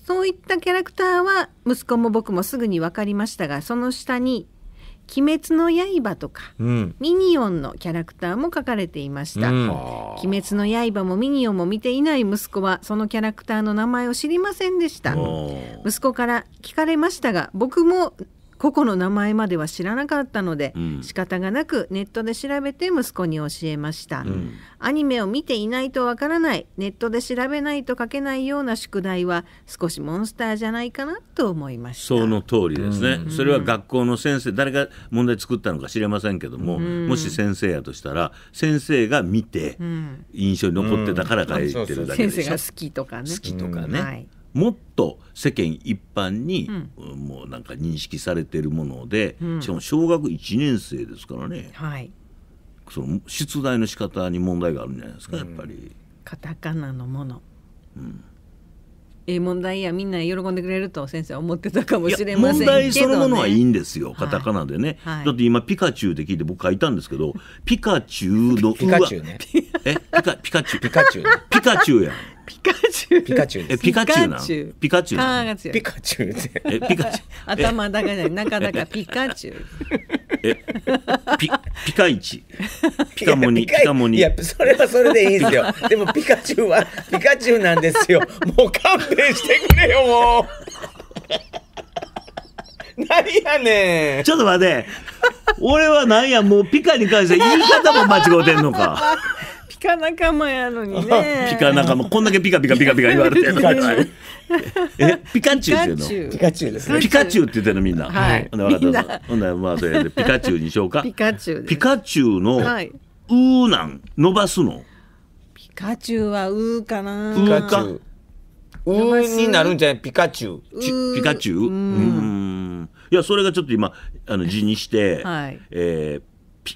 そういったキャラクターは息子も僕もすぐに分かりましたがその下に鬼滅の刃」とか、うん、ミニオン」のキャラクターも書かれていました、うん、鬼滅の刃」も「ミニオン」も見ていない息子はそのキャラクターの名前を知りませんでした息子から聞かれましたが僕も個々の名前までは知らなかったので、うん、仕方がなくネットで調べて息子に教えました、うん、アニメを見ていないとわからないネットで調べないと書けないような宿題は少しモンスターじゃないかなと思いましたその通りですね、うん、それは学校の先生誰が問題作ったのか知れませんけども、もし先生やとしたら先生が見て印象に残ってたから書いてるだけでしょ、先生が好きとかね好きとかね、はいもっと世間一般に、うん、もうなんか認識されているもので、うん、しかも小学1年生ですからね、はい、その出題の仕方に問題があるんじゃないですか、やっぱり。カタカナのもの、うんええ問題やみんな喜んでくれると先生は思ってたかもしれませんけど、ね、問題そのものはいいんですよカタカナでね、はいだって今ピカチュウで聞いて僕書いたんですけど ピカチュウのピカチュウねえピカピカチュウピカチュウ、ね、ピカチュウやんピカチュウ。ピカチュウえ、ピカチュウなピカチュウなの。ピカチュウって。え、ピカチュウ。頭だけじゃなかなかピカチュウ。え、ピ、ピカイチ。ピカモニ、ピカモニ。いや、それはそれでいいですよ。でもピカチュウはピカチュウなんですよ。もう勘弁してくれよ、もう。何やねん。ちょっと待って。俺はなんや、もうピカに関して言い方も間違うてんのか。カ仲間やのにね ピカ仲間こんだけピカピカピカピカ言われてる えピカチュウっていうのピカチュウですピカチュウって言ってるのみんなはいほんならほんまあそれでピカチュウにしようかピカチュウピカチュウの、はうーなん伸ばすのピカチュウはうーかなうーかうーになるんじゃないピカチュウピカチュウうんいやそれがちょっと今あの字にして、え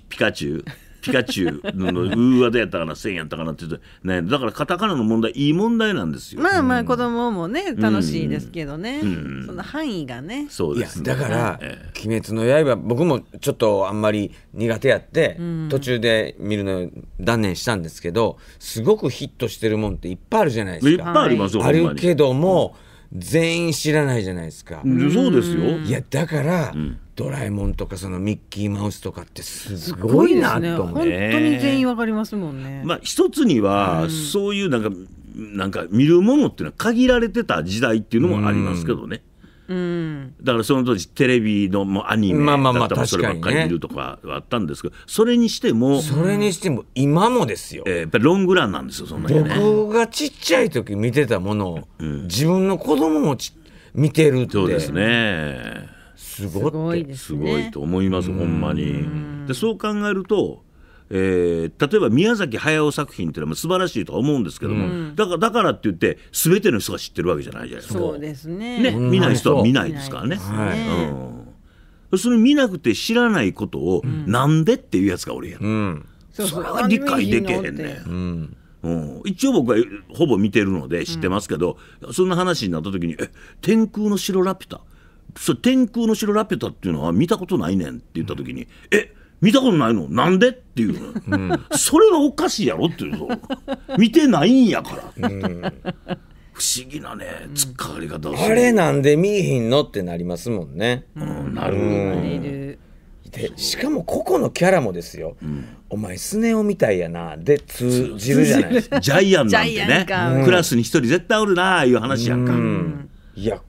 ピカチュウピカチュウのウーアでやったかな1やったかなって言うと、ね、だからカタカナの問題いい問題なんですよまあまあ子供もね、楽しいですけどね、その範囲がねそうです、ね、だから「ええ、鬼滅の刃」僕もちょっとあんまり苦手やって、途中で見るの断念したんですけどすごくヒットしてるもんっていっぱいあるじゃないですか。いっぱいありますよ、はい、あるけども、全員知らないじゃないですか。そうですよ。いやだから、うん、ドラえもんとかそのミッキーマウスとかってすごいなと思う、ね、本当に全員わかりますもんね。まあ一つには、そういうなんかなんか見るものっていうのは限られてた時代っていうのもありますけどね。うん、だからその当時テレビのもアニメだったらそればっかり見るとかはあったんですけど、それにしてもそれにしても今もですよ、えー、やっぱりロングランなんですよそんな、ね、僕がちっちゃい時見てたものを、うん、自分の子供もち見てるってそうですねすごいすごいと思います、ね、ほんまに。でそう考えるとえー、例えば宮崎駿作品っていうのは素晴らしいとは思うんですけども、だからだからって言って全ての人が知ってるわけじゃないじゃないですかそうですね、ね、見ない人は見ないですからね。はいうん、それ見なくて知らないことを、なんでっていうやつが俺やん、うん、それは理解できへんね、んうん、一応僕はほぼ見てるので知ってますけど、そんな話になった時に「え天空の城ラピュタ」そ天空の城ラピュタっていうのは見たことないねんって言った時に、うん、え見たことないのなんでっていう、うん、それはおかしいやろっていうぞ 見てないんやから、うん、不思議なね突っかかり方あれなんで見えひんのってなりますもんね、うん、なる、うんでしかも個々のキャラもですよ、うん、お前スネ夫みたいやなで通じるじゃないですかジャイアンなんてねクラスに一人絶対おるなあいう話やんか、うん、いや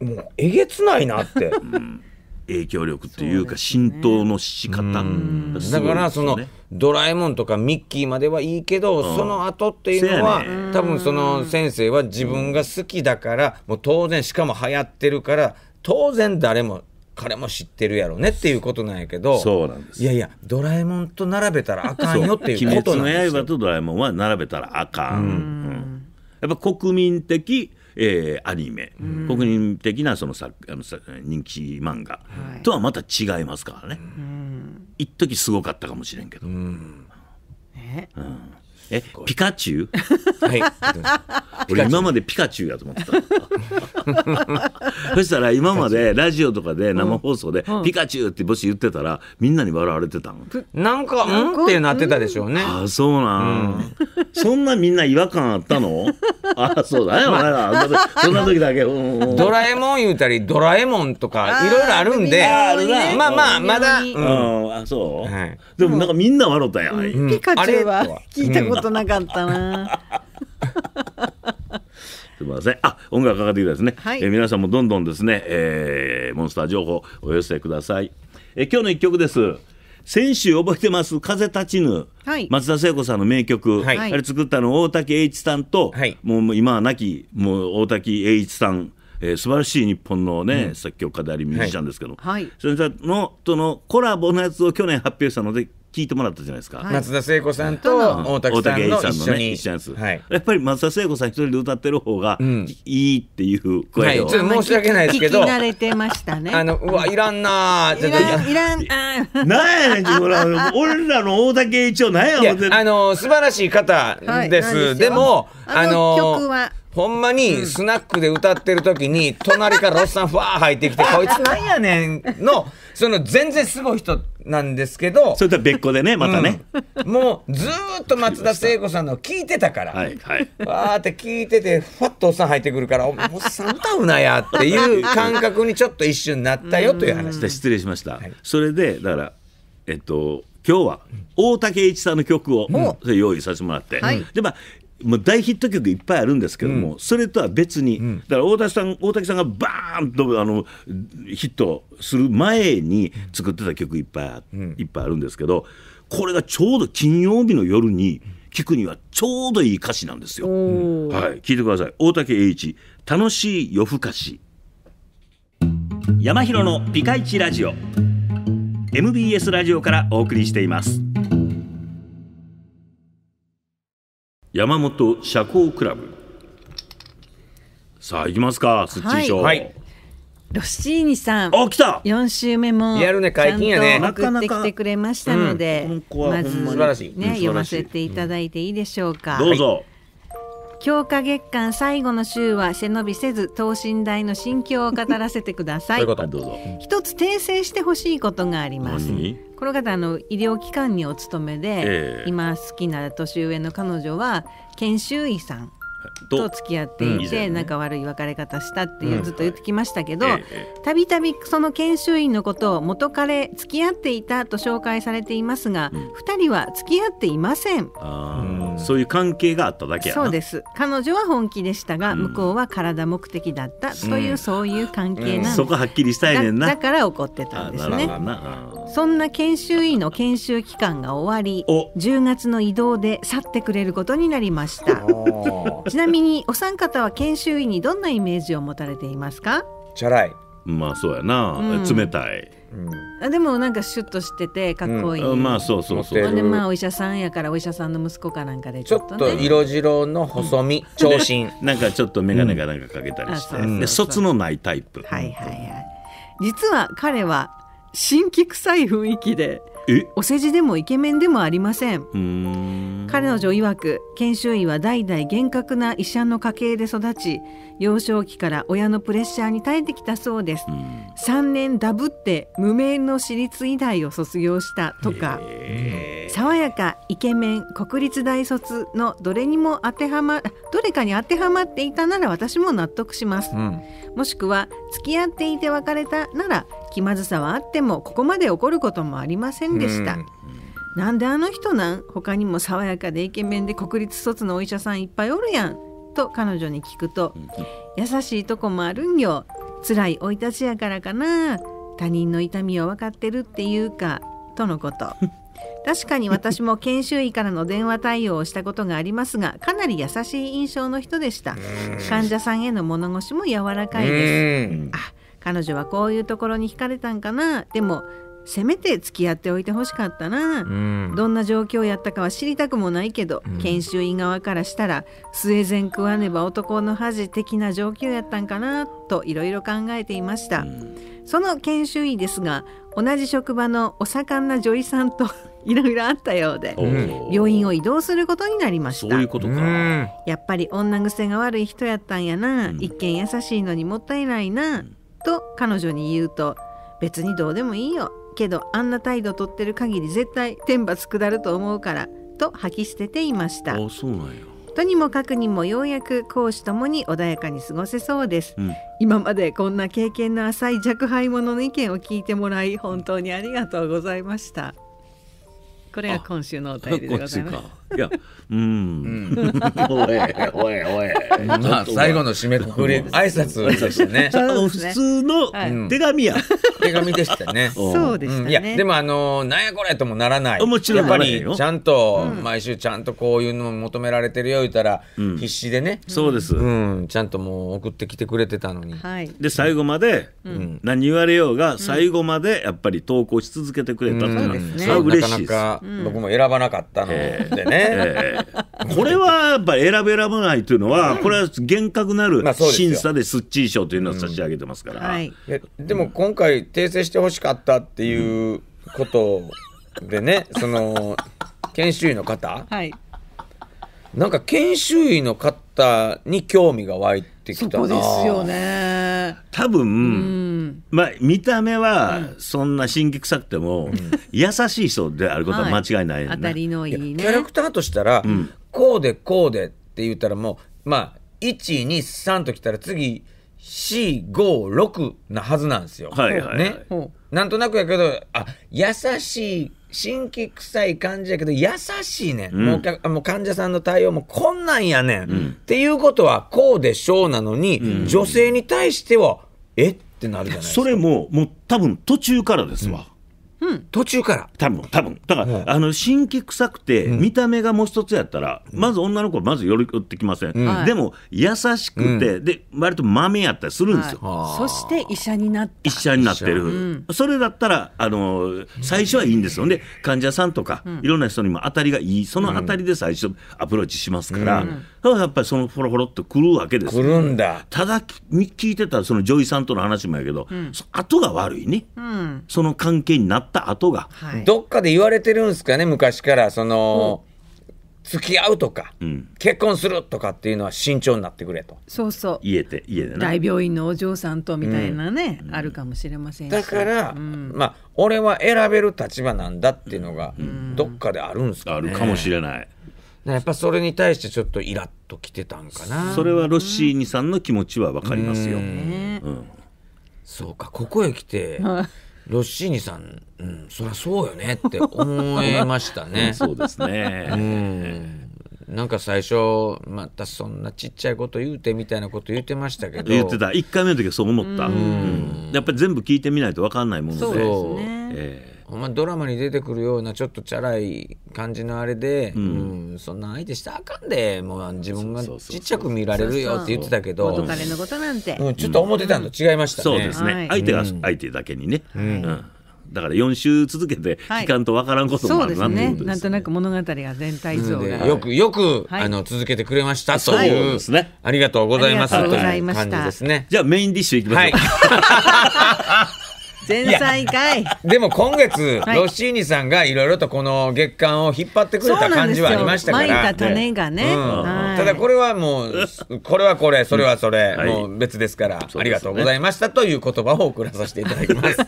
もうえげつないなって。うん影響力というか浸透の仕方、ね、だからその、ドラえもんとかミッキーまではいいけど、その後っていうのは、ね、多分その先生は自分が好きだからもう当然しかも流行ってるから当然誰も彼も知ってるやろねっていうことなんやけどそうなんですいやいやドラえもんと並べたらあかんよっていうことなんですよ。鬼滅の刃とドラえもんは並べたらあかん。うん、やっぱ国民的えー、アニメ、うん、国民的なその作あの人気漫画とはまた違いますからね、うん、一時すごかったかもしれんけど。うんねうんえピカチュウはい 俺今までピカチュウやと思ってた そしたら今までラジオとかで生放送で「ピカチュウ」ってもし言ってたらみんなに笑われてたのなんか「うん?」ってなってたでしょうね、ああそうなん、そんなみんな違和感あったの あそうだね、まあ、そんな時だけ、うんうん、ドラえもん言うたりドラえもんとかいろいろあるんでまあまあまだ、うん、あそう、はい、でもなんかみんな笑ったや、うん、ピカチュウは聞いたことなかったな、すみません。あ、音楽かかってきたですね。はい、えー、皆さんもどんどんですね、えー、モンスター情報お寄せください。え今日の一曲です。先週覚えてます「風立ちぬ」はい、松田聖子さんの名曲、はい、あれ作ったの大滝栄一さんと、はい、もう今は亡きもう大滝栄一さんえー、素晴らしい日本のね、うん、作曲家でありミュージシャンですけど、はい、それのとのコラボのやつを去年発表したので聞いてもらったじゃないですか、はい、松田聖子さんと大竹さんの一緒に、緒にはい、やっぱり松田聖子さん一人で歌ってる方がいいっていう声、はい、ちょっと申し訳ないですけど慣れてましたねあのうわいらんなちょっといらんなんやねん自分俺らの大竹一応なんやあの素晴らしい方です、はい、ででもあの曲はほんまにスナックで歌ってる時に隣からおっさんふわー入ってきて 「こいつなんやねん」のその全然すごい人なんですけどそれとは別個でねまたね、うん、もうずっと松田聖子さんの聞いてたからはいはい、わーって聞いててふわっとおっさん入ってくるから「おっさん歌うなや」っていう 感覚にちょっと一瞬なったよという話で失礼しました、はい、それでだからえっと今日は大竹一さんの曲を用意させてもらって、うん、でまあもう大ヒット曲いっぱいあるんですけども、うん、それとは別に、うん、だから大竹さん大滝さんがバーンとあのヒットする前に作ってた曲いっぱい,、いっぱいあるんですけどこれがちょうど金曜日の夜に聴くにはちょうどいい歌詞なんですよ。はい、聞いてください大竹栄一楽しい夜更かし山広のピカイチラジオ MBS ラジオからお送りしています。山本社交クラブさあ行きますかスッチー賞、はい、ロッシーニさん、あ来た。四週目もやるね解禁やね。送ってきてくれましたので、まずね読ませていただいていいでしょうか。どうぞ。強化月間最後の週は背伸びせず等身大の心境を語らせてください一つ訂正してほしいことがありますこの方あの医療機関にお勤めで、えー、今好きな年上の彼女は研修医さんと付き合っていて、仲悪い別れ方したっていう、ずっと言ってきましたけどたびたびその研修員のことを元彼付き合っていたと紹介されていますが、2人は付き合っていません。そういう関係があっただけそうです彼女は本気でしたが、向こうは体目的だったという、そういう関係なんです、うん、そこはっきりしたいねんなだから怒ってたんですねそんな研修医の研修期間が終わり10月の移動で去ってくれることになりましたちなみにお三方は研修医にどんなイメージを持たれていますかチャラいまあそうやな、うん、冷たい、うん、でもなんかシュッとしててかっこいい、うん、まあそうそうそうでまあお医者さんやからお医者さんの息子かなんかでちょっと、ね,、色白の細身、長身 なんかちょっと眼鏡がなんかかけたりして、で卒のないタイプはいはいはい実は彼は神気臭い雰囲気でお世辞でもイケメンでもありません彼女曰く研修医は代々厳格な医者の家系で育ち幼少期から親のプレッシャーに耐えてきたそうです3年ダブって無名の私立医大を卒業したとか。えー爽やかイケメン国立大卒のどれにも当てはまどれかに当てはまっていたなら私も納得します、うん、もしくは付き合っていて別れたなら気まずさはあってもここまで起こることもありませんでした、うん、なんであの人なん他にも爽やかでイケメンで国立卒のお医者さんいっぱいおるやんと彼女に聞くと、優しいとこもあるんよ辛い生い立ちやからかな他人の痛みを分かってるっていうかとのこと確かに私も研修医からの電話対応をしたことがありますがかなり優しい印象の人でした患者さんへの物腰も柔らかいですあ彼女はこういうところに惹かれたんかなでもせめて付き合っておいてほしかったな、うん、どんな状況やったかは知りたくもないけど、うん、研修医側からしたらスウェーデン食わねば男の恥的な状況やったんかなといろいろ考えていました、うん、その研修医ですが同じ職場のお盛んな女医さんといろいろあったようで病院を移動することになりましたそういうことかやっぱり女癖が悪い人やったんやな、うん、一見優しいのにもったいないな、と彼女に言うと別にどうでもいいよけどあんな態度取ってる限り絶対天罰下ると思うからと吐き捨てていましたそうなんやとにもかくにもようやく公私ともに穏やかに過ごせそうです、うん、今までこんな経験の浅い若輩者の意見を聞いてもらい本当にありがとうございましたこれが今週のお便りでございます。いや、うん。おいおいおい。まあ最後の締めくくり挨拶でしたね。普通の手紙や。手紙でしたね。そうでしたいやでもあのなんやこれともならない。もちろんやっぱりちゃんと毎週ちゃんとこういうの求められてるよ言ったら必死でね。そうです。うんちゃんともう送ってきてくれてたのに。で最後まで何言われようが最後までやっぱり投稿し続けてくれたのが嬉しいです。なかなか僕も選ばなかったのでね。これはやっぱ選べ選ばないというのは、これは厳格なる審査ですっちー賞というのを差し上げてますから、でも今回訂正してほしかったっていうことでね、その研修医の方、はい、なんか研修医の方に興味が湧いて。ってきたなですよね多分、まあ、見た目はそんな心機臭くても、優しい人であることは間違いないよ、ねはい、当たりのいいねキャラクターとしたら、こうでこうでって言ったらもうまあ123ときたら次456なはずなんですよ。はいはいはい、ね、なんとなくやけどあ優しい新規臭い感じやけど、優しいねん。うんもうもう患者さんの対応もこんなんやねん。っていうことは、こうでしょうなのに、女性に対しては、えってなるじゃないですか。それも、もう多分途中からですわ。途中から多分多分だから、うん、あの新規臭くて、見た目がもう一つやったら、うん、まず女の子はまず寄ってきません、うん、でも優しくて、で割と豆やったりするんですよ、はい、そして医者になって医者になってる、それだったらあの最初はいいんですよで患者さんとか、いろんな人にも当たりがいいその当たりで最初アプローチしますから、うん、やっぱりそのほろほろっとくるわけですくるんだただ聞いてたその女医さんとの話もやけど、うん、後が悪いね、その関係になったった後が、はい、どっかで言われてるんですかね昔からその、うん、付き合うとか、うん、結婚するとかっていうのは慎重になってくれとそうそう家で家で、大病院のお嬢さんとみたいなね、あるかもしれませんだから、まあ俺は選べる立場なんだっていうのが、どっかであるんですか、ね、あるかもしれないやっぱそれに対してちょっとイラッときてたんかなそれはロッシーニさんの気持ちは分かりますよ、うん、そうかここへ来てロッシーニさん、うん、そりゃそうよねって思いましたね。そうですね。うん、なんか最初、またそんなちっちゃいこと言うてみたいなこと言ってましたけど。言ってた。1回目の時はそう思った。うんやっぱり全部聞いてみないと分かんないもので。そうですね。えーまあ、ドラマに出てくるようなちょっとチャラい感じのあれで、うん、うん、そんな相手したらあかんでもう自分がちっちゃく見られるよって言ってたけどのことなんて、うん、ちょっと思ってたのと違いましたね、そうですね、相手が相手だけにね、うんだから4週続けて聞かんと分からんこともあるな、はい、ね、なんとなく物語が全体像がよくよく、はい、あの続けてくれましたという,、ですね、ありがとうございますという感じですねじゃあメインディッシュいきましょう、はい 前菜かいでも今月、ロッシーニさんがいろいろとこの月間を引っ張ってくれた感じはありましたから。種がね、ただこれはもう、これはこれ、それはそれ、もう別ですから、ありがとうございましたという言葉を送らさせていただきます。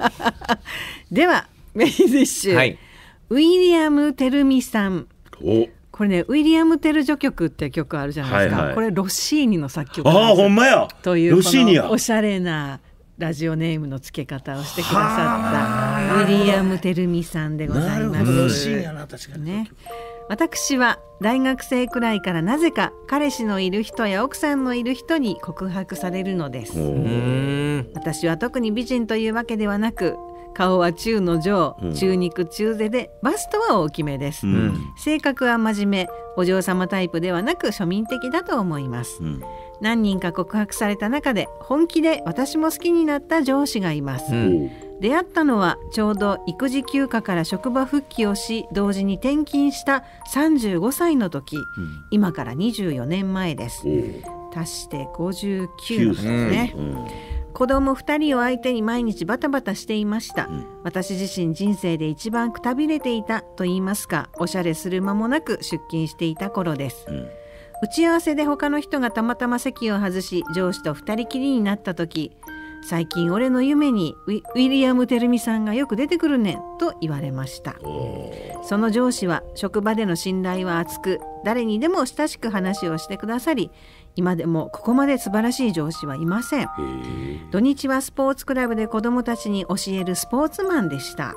では、メイディッシュ、ウィリアム・テルミさん。これねウィリアム・テル序曲って曲あるじゃないですか、はいはい、これロッシーニの作曲ああほんまやというロシーニやおしゃれなラジオネームの付け方をしてくださったウィリアム・テルミさんでございます。ね、私は大学生くらいからなぜか彼氏のいる人や奥さんのいる人に告白されるのです。私は特に美人というわけではなく顔は中の上、中肉中背でバストは大きめです、うん、性格は真面目お嬢様タイプではなく庶民的だと思います、うん何人か告白された中で本気で私も好きになった上司がいます、うん、出会ったのはちょうど育児休暇から職場復帰をし同時に転勤した35歳の時、うん、今から24年前です足して59のですね、子供2人を相手に毎日バタバタしていました、うん、私自身人生で一番くたびれていたと言いますかおしゃれする間もなく出勤していた頃です、うん打ち合わせで他の人がたまたま席を外し上司と2人きりになった時「最近俺の夢にウィリアム・テルミさんがよく出てくるねん」と言われましたその上司は職場での信頼は厚く誰にでも親しく話をしてくださり今でもここまで素晴らしい上司はいません土日はスポーツクラブで子どもたちに教えるスポーツマンでした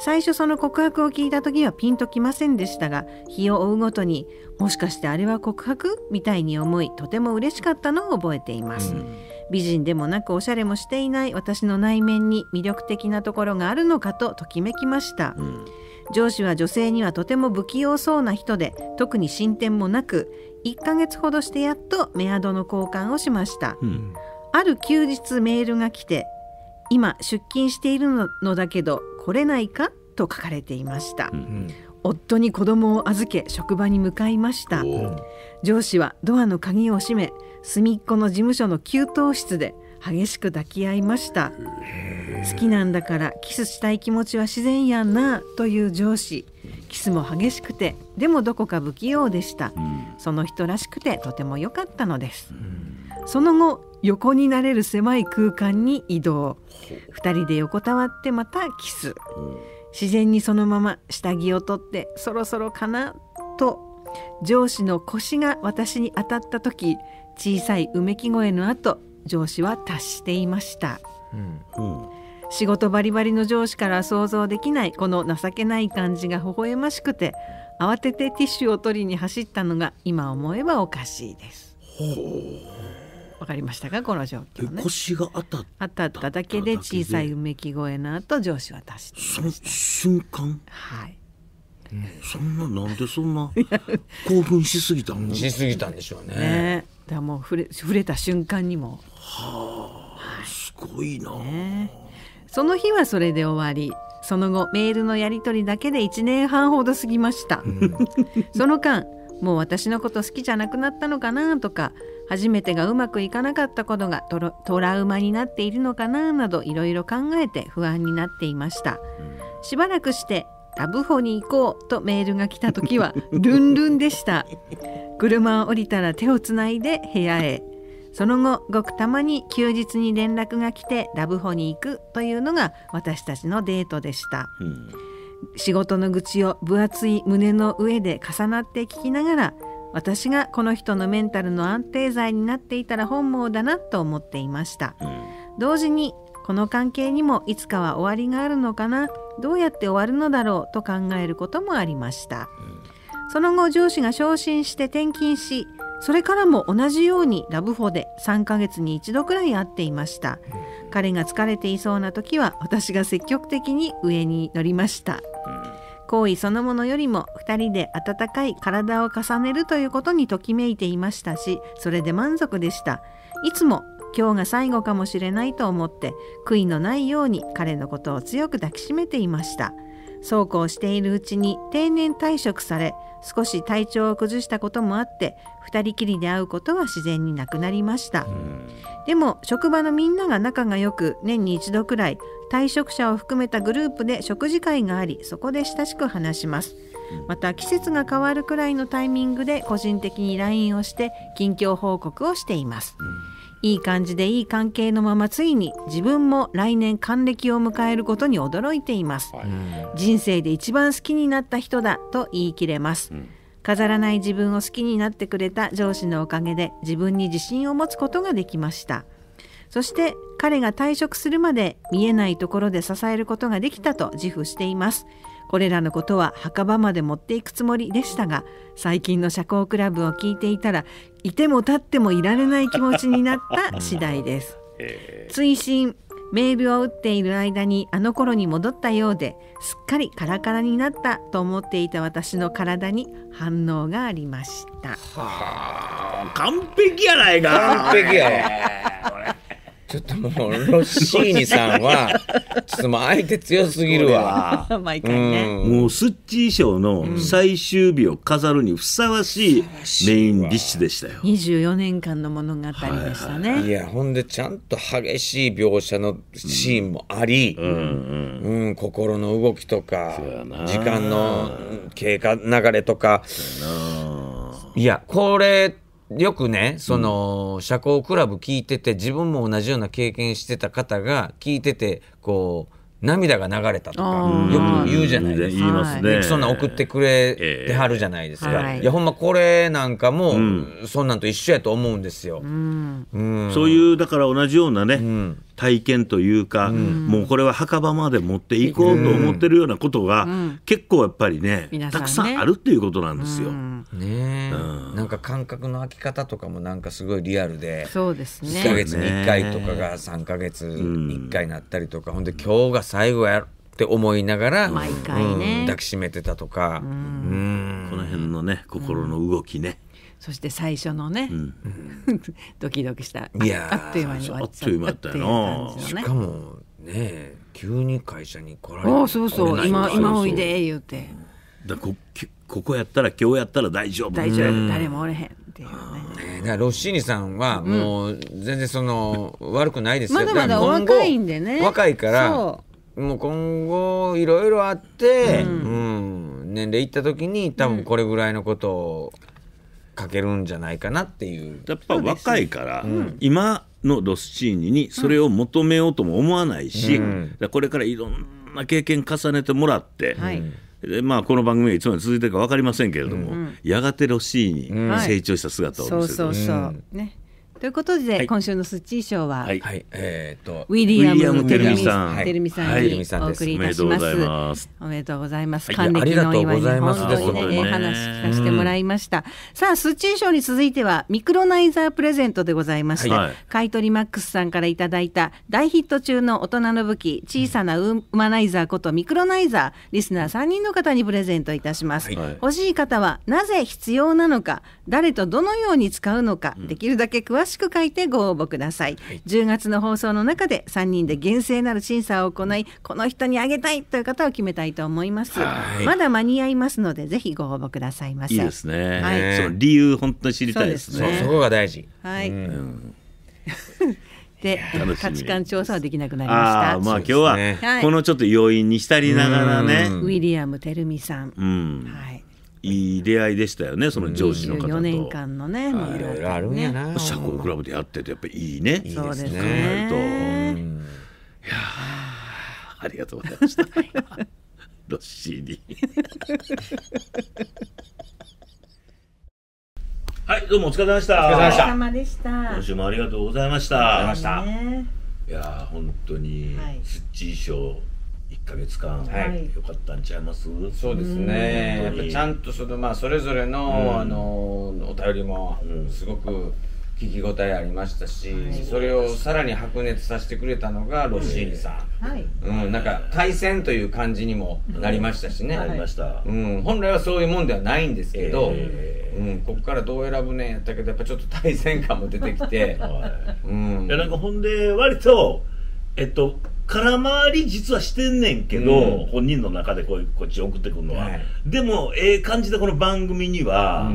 最初その告白を聞いた時はピンときませんでしたが日を追うごとにもしかしてあれは告白みたいに思いとても嬉しかったのを覚えています、うん、美人でもなくおしゃれもしていない私の内面に魅力的なところがあるのかとときめきました、うん、上司は女性にはとても不器用そうな人で特に進展もなく1ヶ月ほどしてやっとメアドの交換をしました、うん、ある休日メールが来て今出勤しているのだけど来れないかと書かれていました、うん、夫に子供を預け職場に向かいました上司はドアの鍵を閉め隅っこの事務所の給湯室で激しく抱き合いました好きなんだからキスしたい気持ちは自然やなという上司キスも激しくてでもどこか不器用でした、うん、その人らしくてとても良かったのです、うんその後横になれる狭い空間に移動2人で横たわってまたキス、自然にそのまま下着を取ってそろそろかなと上司の腰が私に当たった時小さいうめき声の後上司は達していました、うんうん、仕事バリバリの上司から想像できないこの情けない感じが微笑ましくて慌ててティッシュを取りに走ったのが今思えばおかしいです。わかりましたかこの状況ね腰が当たった当たっただけで小さいうめき声の後上司は出してその瞬間はいそんななんでそんな 興奮しすぎたのしすぎたんでしょうね。ねだもう触れ触れた瞬間にも。はあ、すごいな、ね、その日はそれで終わりその後メールのやり取りだけで1年半ほど過ぎました。うん、その間もう私のこと好きじゃなくなったのかなとか初めてがうまくいかなかったことがトラウマになっているのかななどいろいろ考えて不安になっていました、しばらくしてラブホに行こうとメールが来た時は ルンルンでした車を降りたら手をつないで部屋へその後ごくたまに休日に連絡が来てラブホに行くというのが私たちのデートでした、うん、仕事の愚痴を分厚い胸の上で重なって聞きながら私がこの人のメンタルの安定剤になっていたら本望だなと思っていました、うん、同時にこの関係にもいつかは終わりがあるのかなどうやって終わるのだろうと考えることもありました、うん、その後上司が昇進して転勤しそれからも同じようにラブホで3ヶ月に一度くらい会っていました、うん、彼が疲れていそうな時は私が積極的に上に乗りました行為そのものよりも2人で温かい体を重ねるということにときめいていましたしそれで満足でしたいつも今日が最後かもしれないと思って悔いのないように彼のことを強く抱きしめていましたそうこうしているうちに定年退職され少し体調を崩したこともあって2人きりで会うことは自然になくなりましたでも職場のみんなが仲が良く年に一度くらい退職者を含めたグループで食事会がありそこで親しく話しますまた季節が変わるくらいのタイミングで個人的に LINE をして近況報告をしていますいい感じでいい関係のままついに自分も来年還暦を迎えることに驚いています、人生で一番好きになった人だと言い切れます、飾らない自分を好きになってくれた上司のおかげで自分に自信を持つことができました、そして彼が退職するまで見えないところで支えることができたと自負しています。これらのことは墓場まで持っていくつもりでしたが最近の社交クラブを聞いていたらいても立ってもいられない気持ちになった 次第です。追伸メールを打っている間にあの頃に戻ったようですっかりカラカラになったと思っていた私の体に反応がありました。はあ、完璧やないか。完璧や ちょっともうロッシーニさんはちょっともう相手強すぎるわ 毎回ね、もうスッチー賞の最終日を飾るにふさわしいメインディッシュでしたよ24年間の物語でしたね、はいはい、いやほんでちゃんと激しい描写のシーンもあり、うん、うんうん、心の動きとか時間の経過流れとかいやこれってよくねその、うん、社交クラブ聞いてて自分も同じような経験してた方が聞いててこう涙が流れたとかよく言うじゃないですか、うんはいで、そんな送ってくれてはるじゃないですか、えーはい、いやほんまこれなんかも、うん、そんなんと一緒やと思うんですよ、うん、うん、そういうだから同じようなね、うん体験というか、もうこれは墓場まで持っていこうと思ってるようなことが、結構やっぱりね、ね、たくさんあるっていうことなんですよ。ねなんか感覚の空き方とかもなんかすごいリアルでそうですね1か月に1回とかが3か月に1回なったりとか、ほんで今日が最後やって思いながら、毎回ね、うん、抱きしめてたとか、うん、この辺のね心の動きね。うんそして最初のね、うん、ドキドキしたいやあっという間に終わっちゃったっていうったのしかもね急に会社に来られてそうそう今今おいで言うて。だこここやったら今日やったら大丈夫大丈夫、誰もおれへんっていうね。だロッシーニさんはもう全然その、悪くないですよまだまだお若いんでね若いからもう今後いろいろあって、うん年齢いった時に多分これぐらいのことをかけるんじゃないかなっていうやっぱ若いから、うん、今のロスチーニにそれを求めようとも思わないし、うん、これからいろんな経験重ねてもらって、でまあ、この番組いつまで続いてるか分かりませんけれども、うん、やがてロスチーに成長した姿を見せる、そうそうそう、ねということで、はい、今週のスッチー賞は、はいはい、えー、っとウィリアム・テルさんテルミさんにお送りいたします。おめでとうございます。還暦のお祝いに本当にね話聞かせてもらいました。さあスッチー賞に続いてはミクロナイザープレゼントでございまして、買取マックスさんからいただいた大ヒット中の大人の武器小さなウーマナイザーことミクロナイザーリスナー3人の方にプレゼントいたします。欲しい方はなぜ必要なのか誰とどのように使うのか、できるだけ詳しく書いてご応募ください、はい、10月の放送の中で3人で厳正なる審査を行いこの人にあげたいという方を決めたいと思いますまだ間に合いますのでぜひご応募くださいませいいですね、はい、その理由本当に知りたいですね、ね、そこが大事はい、うん で価値観調査はできなくなりましたまあ今日はこのちょっと要因に浸りながらね、はい、ウィリアム・テルミさん、うん、はいいい出会いでしたよねその上司の方と、4年間のねいろいろあるんやな社交クラブでやっててやっぱいいねですね考えると、いやありがとうございましたロッシー はいどうもお疲れ様でしたお疲れ様でした今週もありがとうございましたありがとうございました、いや本当に、スッチー賞1か月間、はい、よかったんちゃいますそうですねやっぱちゃんとその、まあ、それぞれの,、あのお便りもすごく聞き応えありましたし、それをさらに白熱させてくれたのがロッシーニさん、はいうん、なんか対戦という感じにもなりましたしね、なりました、うん、本来はそういうもんではないんですけど、うん、ここからどう選ぶねんやったけどやっぱちょっと対戦感も出てきて、うん、いやなんかほんで割とえっと空回り実はしてんねんけど、うん、本人の中でこうこっち送ってくるのは、はい、でもええ感じでこの番組には、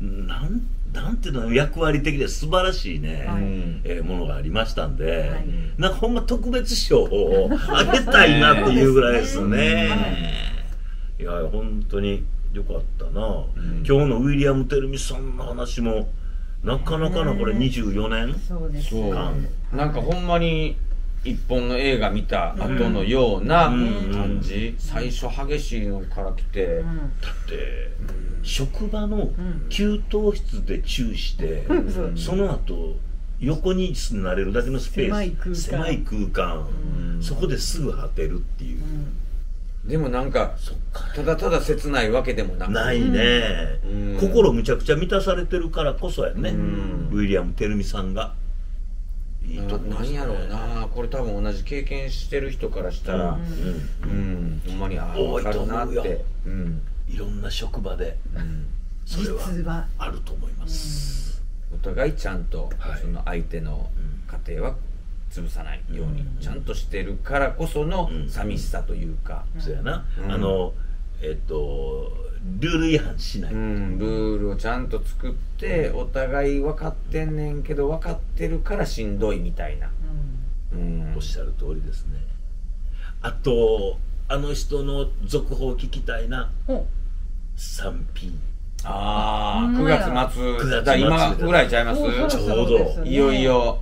うん、なんなんていうの役割的で素晴らしいね、はい、えー、ものがありましたんで、はい、なんかほんま特別賞を あげたいなっていうぐらいですねね、いや本当によかったな、うん、今日のウィリアム・テルミさんの話もなかなかのこれ24年間、そうですなんかほんまに一本の映画見た後のような感じ、最初激しいのから来て、だって職場の給湯室でチューして、その後横になれるだけのスペース狭い空間そこですぐ果てるっていう、でもなんかただただ切ないわけでもなくないね、心むちゃくちゃ満たされてるからこそやね、ウィリアム・テルミさんが。何やろうなこれ多分同じ経験してる人からしたらうんほんまにああ多いと思うよいろんな職場でそれはあると思いますお互いちゃんとその相手の家庭は潰さないようにちゃんとしてるからこその寂しさというかそうやなあのえっと、ルール違反しない、うん、ルールをちゃんと作ってお互い分かってんねんけど分かってるからしんどいみたいな、うん、おっしゃる通りですねあとあの人の続報聞きたいな 3P ああ9月末9月末今ぐらいちゃいますちょうどいよいよ、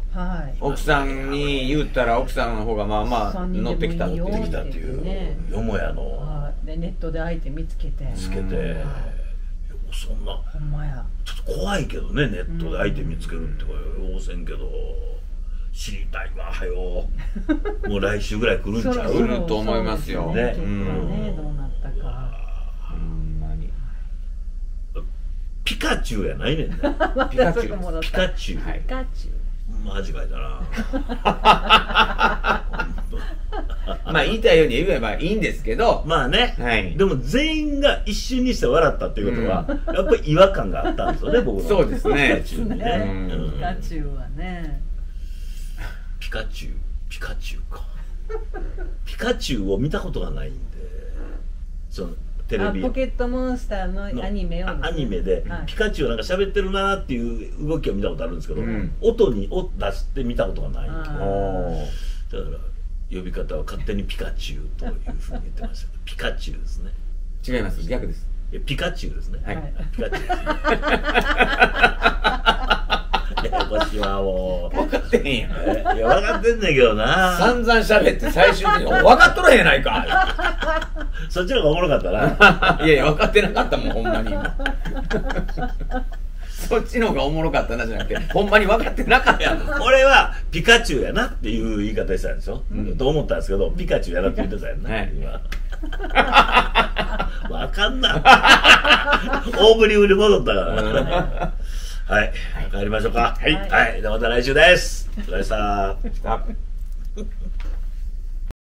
奥さんに言うたら奥さんの方がまあまあ乗ってきたっていうよもやの、ねネットで相手見つけてつけて、そんなほんまやちょっと怖いけどねネットで相手見つけるってこれおせんけど知りたいわはよ もう来週ぐらい来るんちゃう来ると思いますよねね、うどうなったかほんまにピカチュウやないねんねピカチュウピカチュウ、はい、ピカチュウマジかいだな まあ言いたいように言えばいいんですけどまあね、はい、でも全員が一瞬にして笑ったっていうことは、うん、やっぱり違和感があったんですよね僕のそうですねピカチュウね、ねうん、ピカチュウはねピカチュウピカチュウかピカチュウを見たことがないんでそのテレビポケットモンスターのアニメを、ね、アニメで、はい、ピカチュウなんか喋ってるなーっていう動きを見たことあるんですけど、うん、音に音出して見たことがないだから呼び方は勝手にピカチュウというふうに言ってました ピカチュウですね違います逆ですピカチュウですね、はい、ピカチュウですね腰はもう分かってへんやんいや分かってんねんけどな散々喋って最終的に「分かっとらへんやないか」そっちの方がおもろかったないやいや分かってなかったもんほんまにそっちの方がおもろかったなじゃなくてほんまに分かってなかったん俺はピカチュウやなっていう言い方したんでしょ、うん、と思ったんですけどピカチュウやなって言ってたやんな、はい、今 分かんな 大振り振り戻ったからはい、帰りましょうか。はい。はい、ではまた来週です。お疲れ様でした。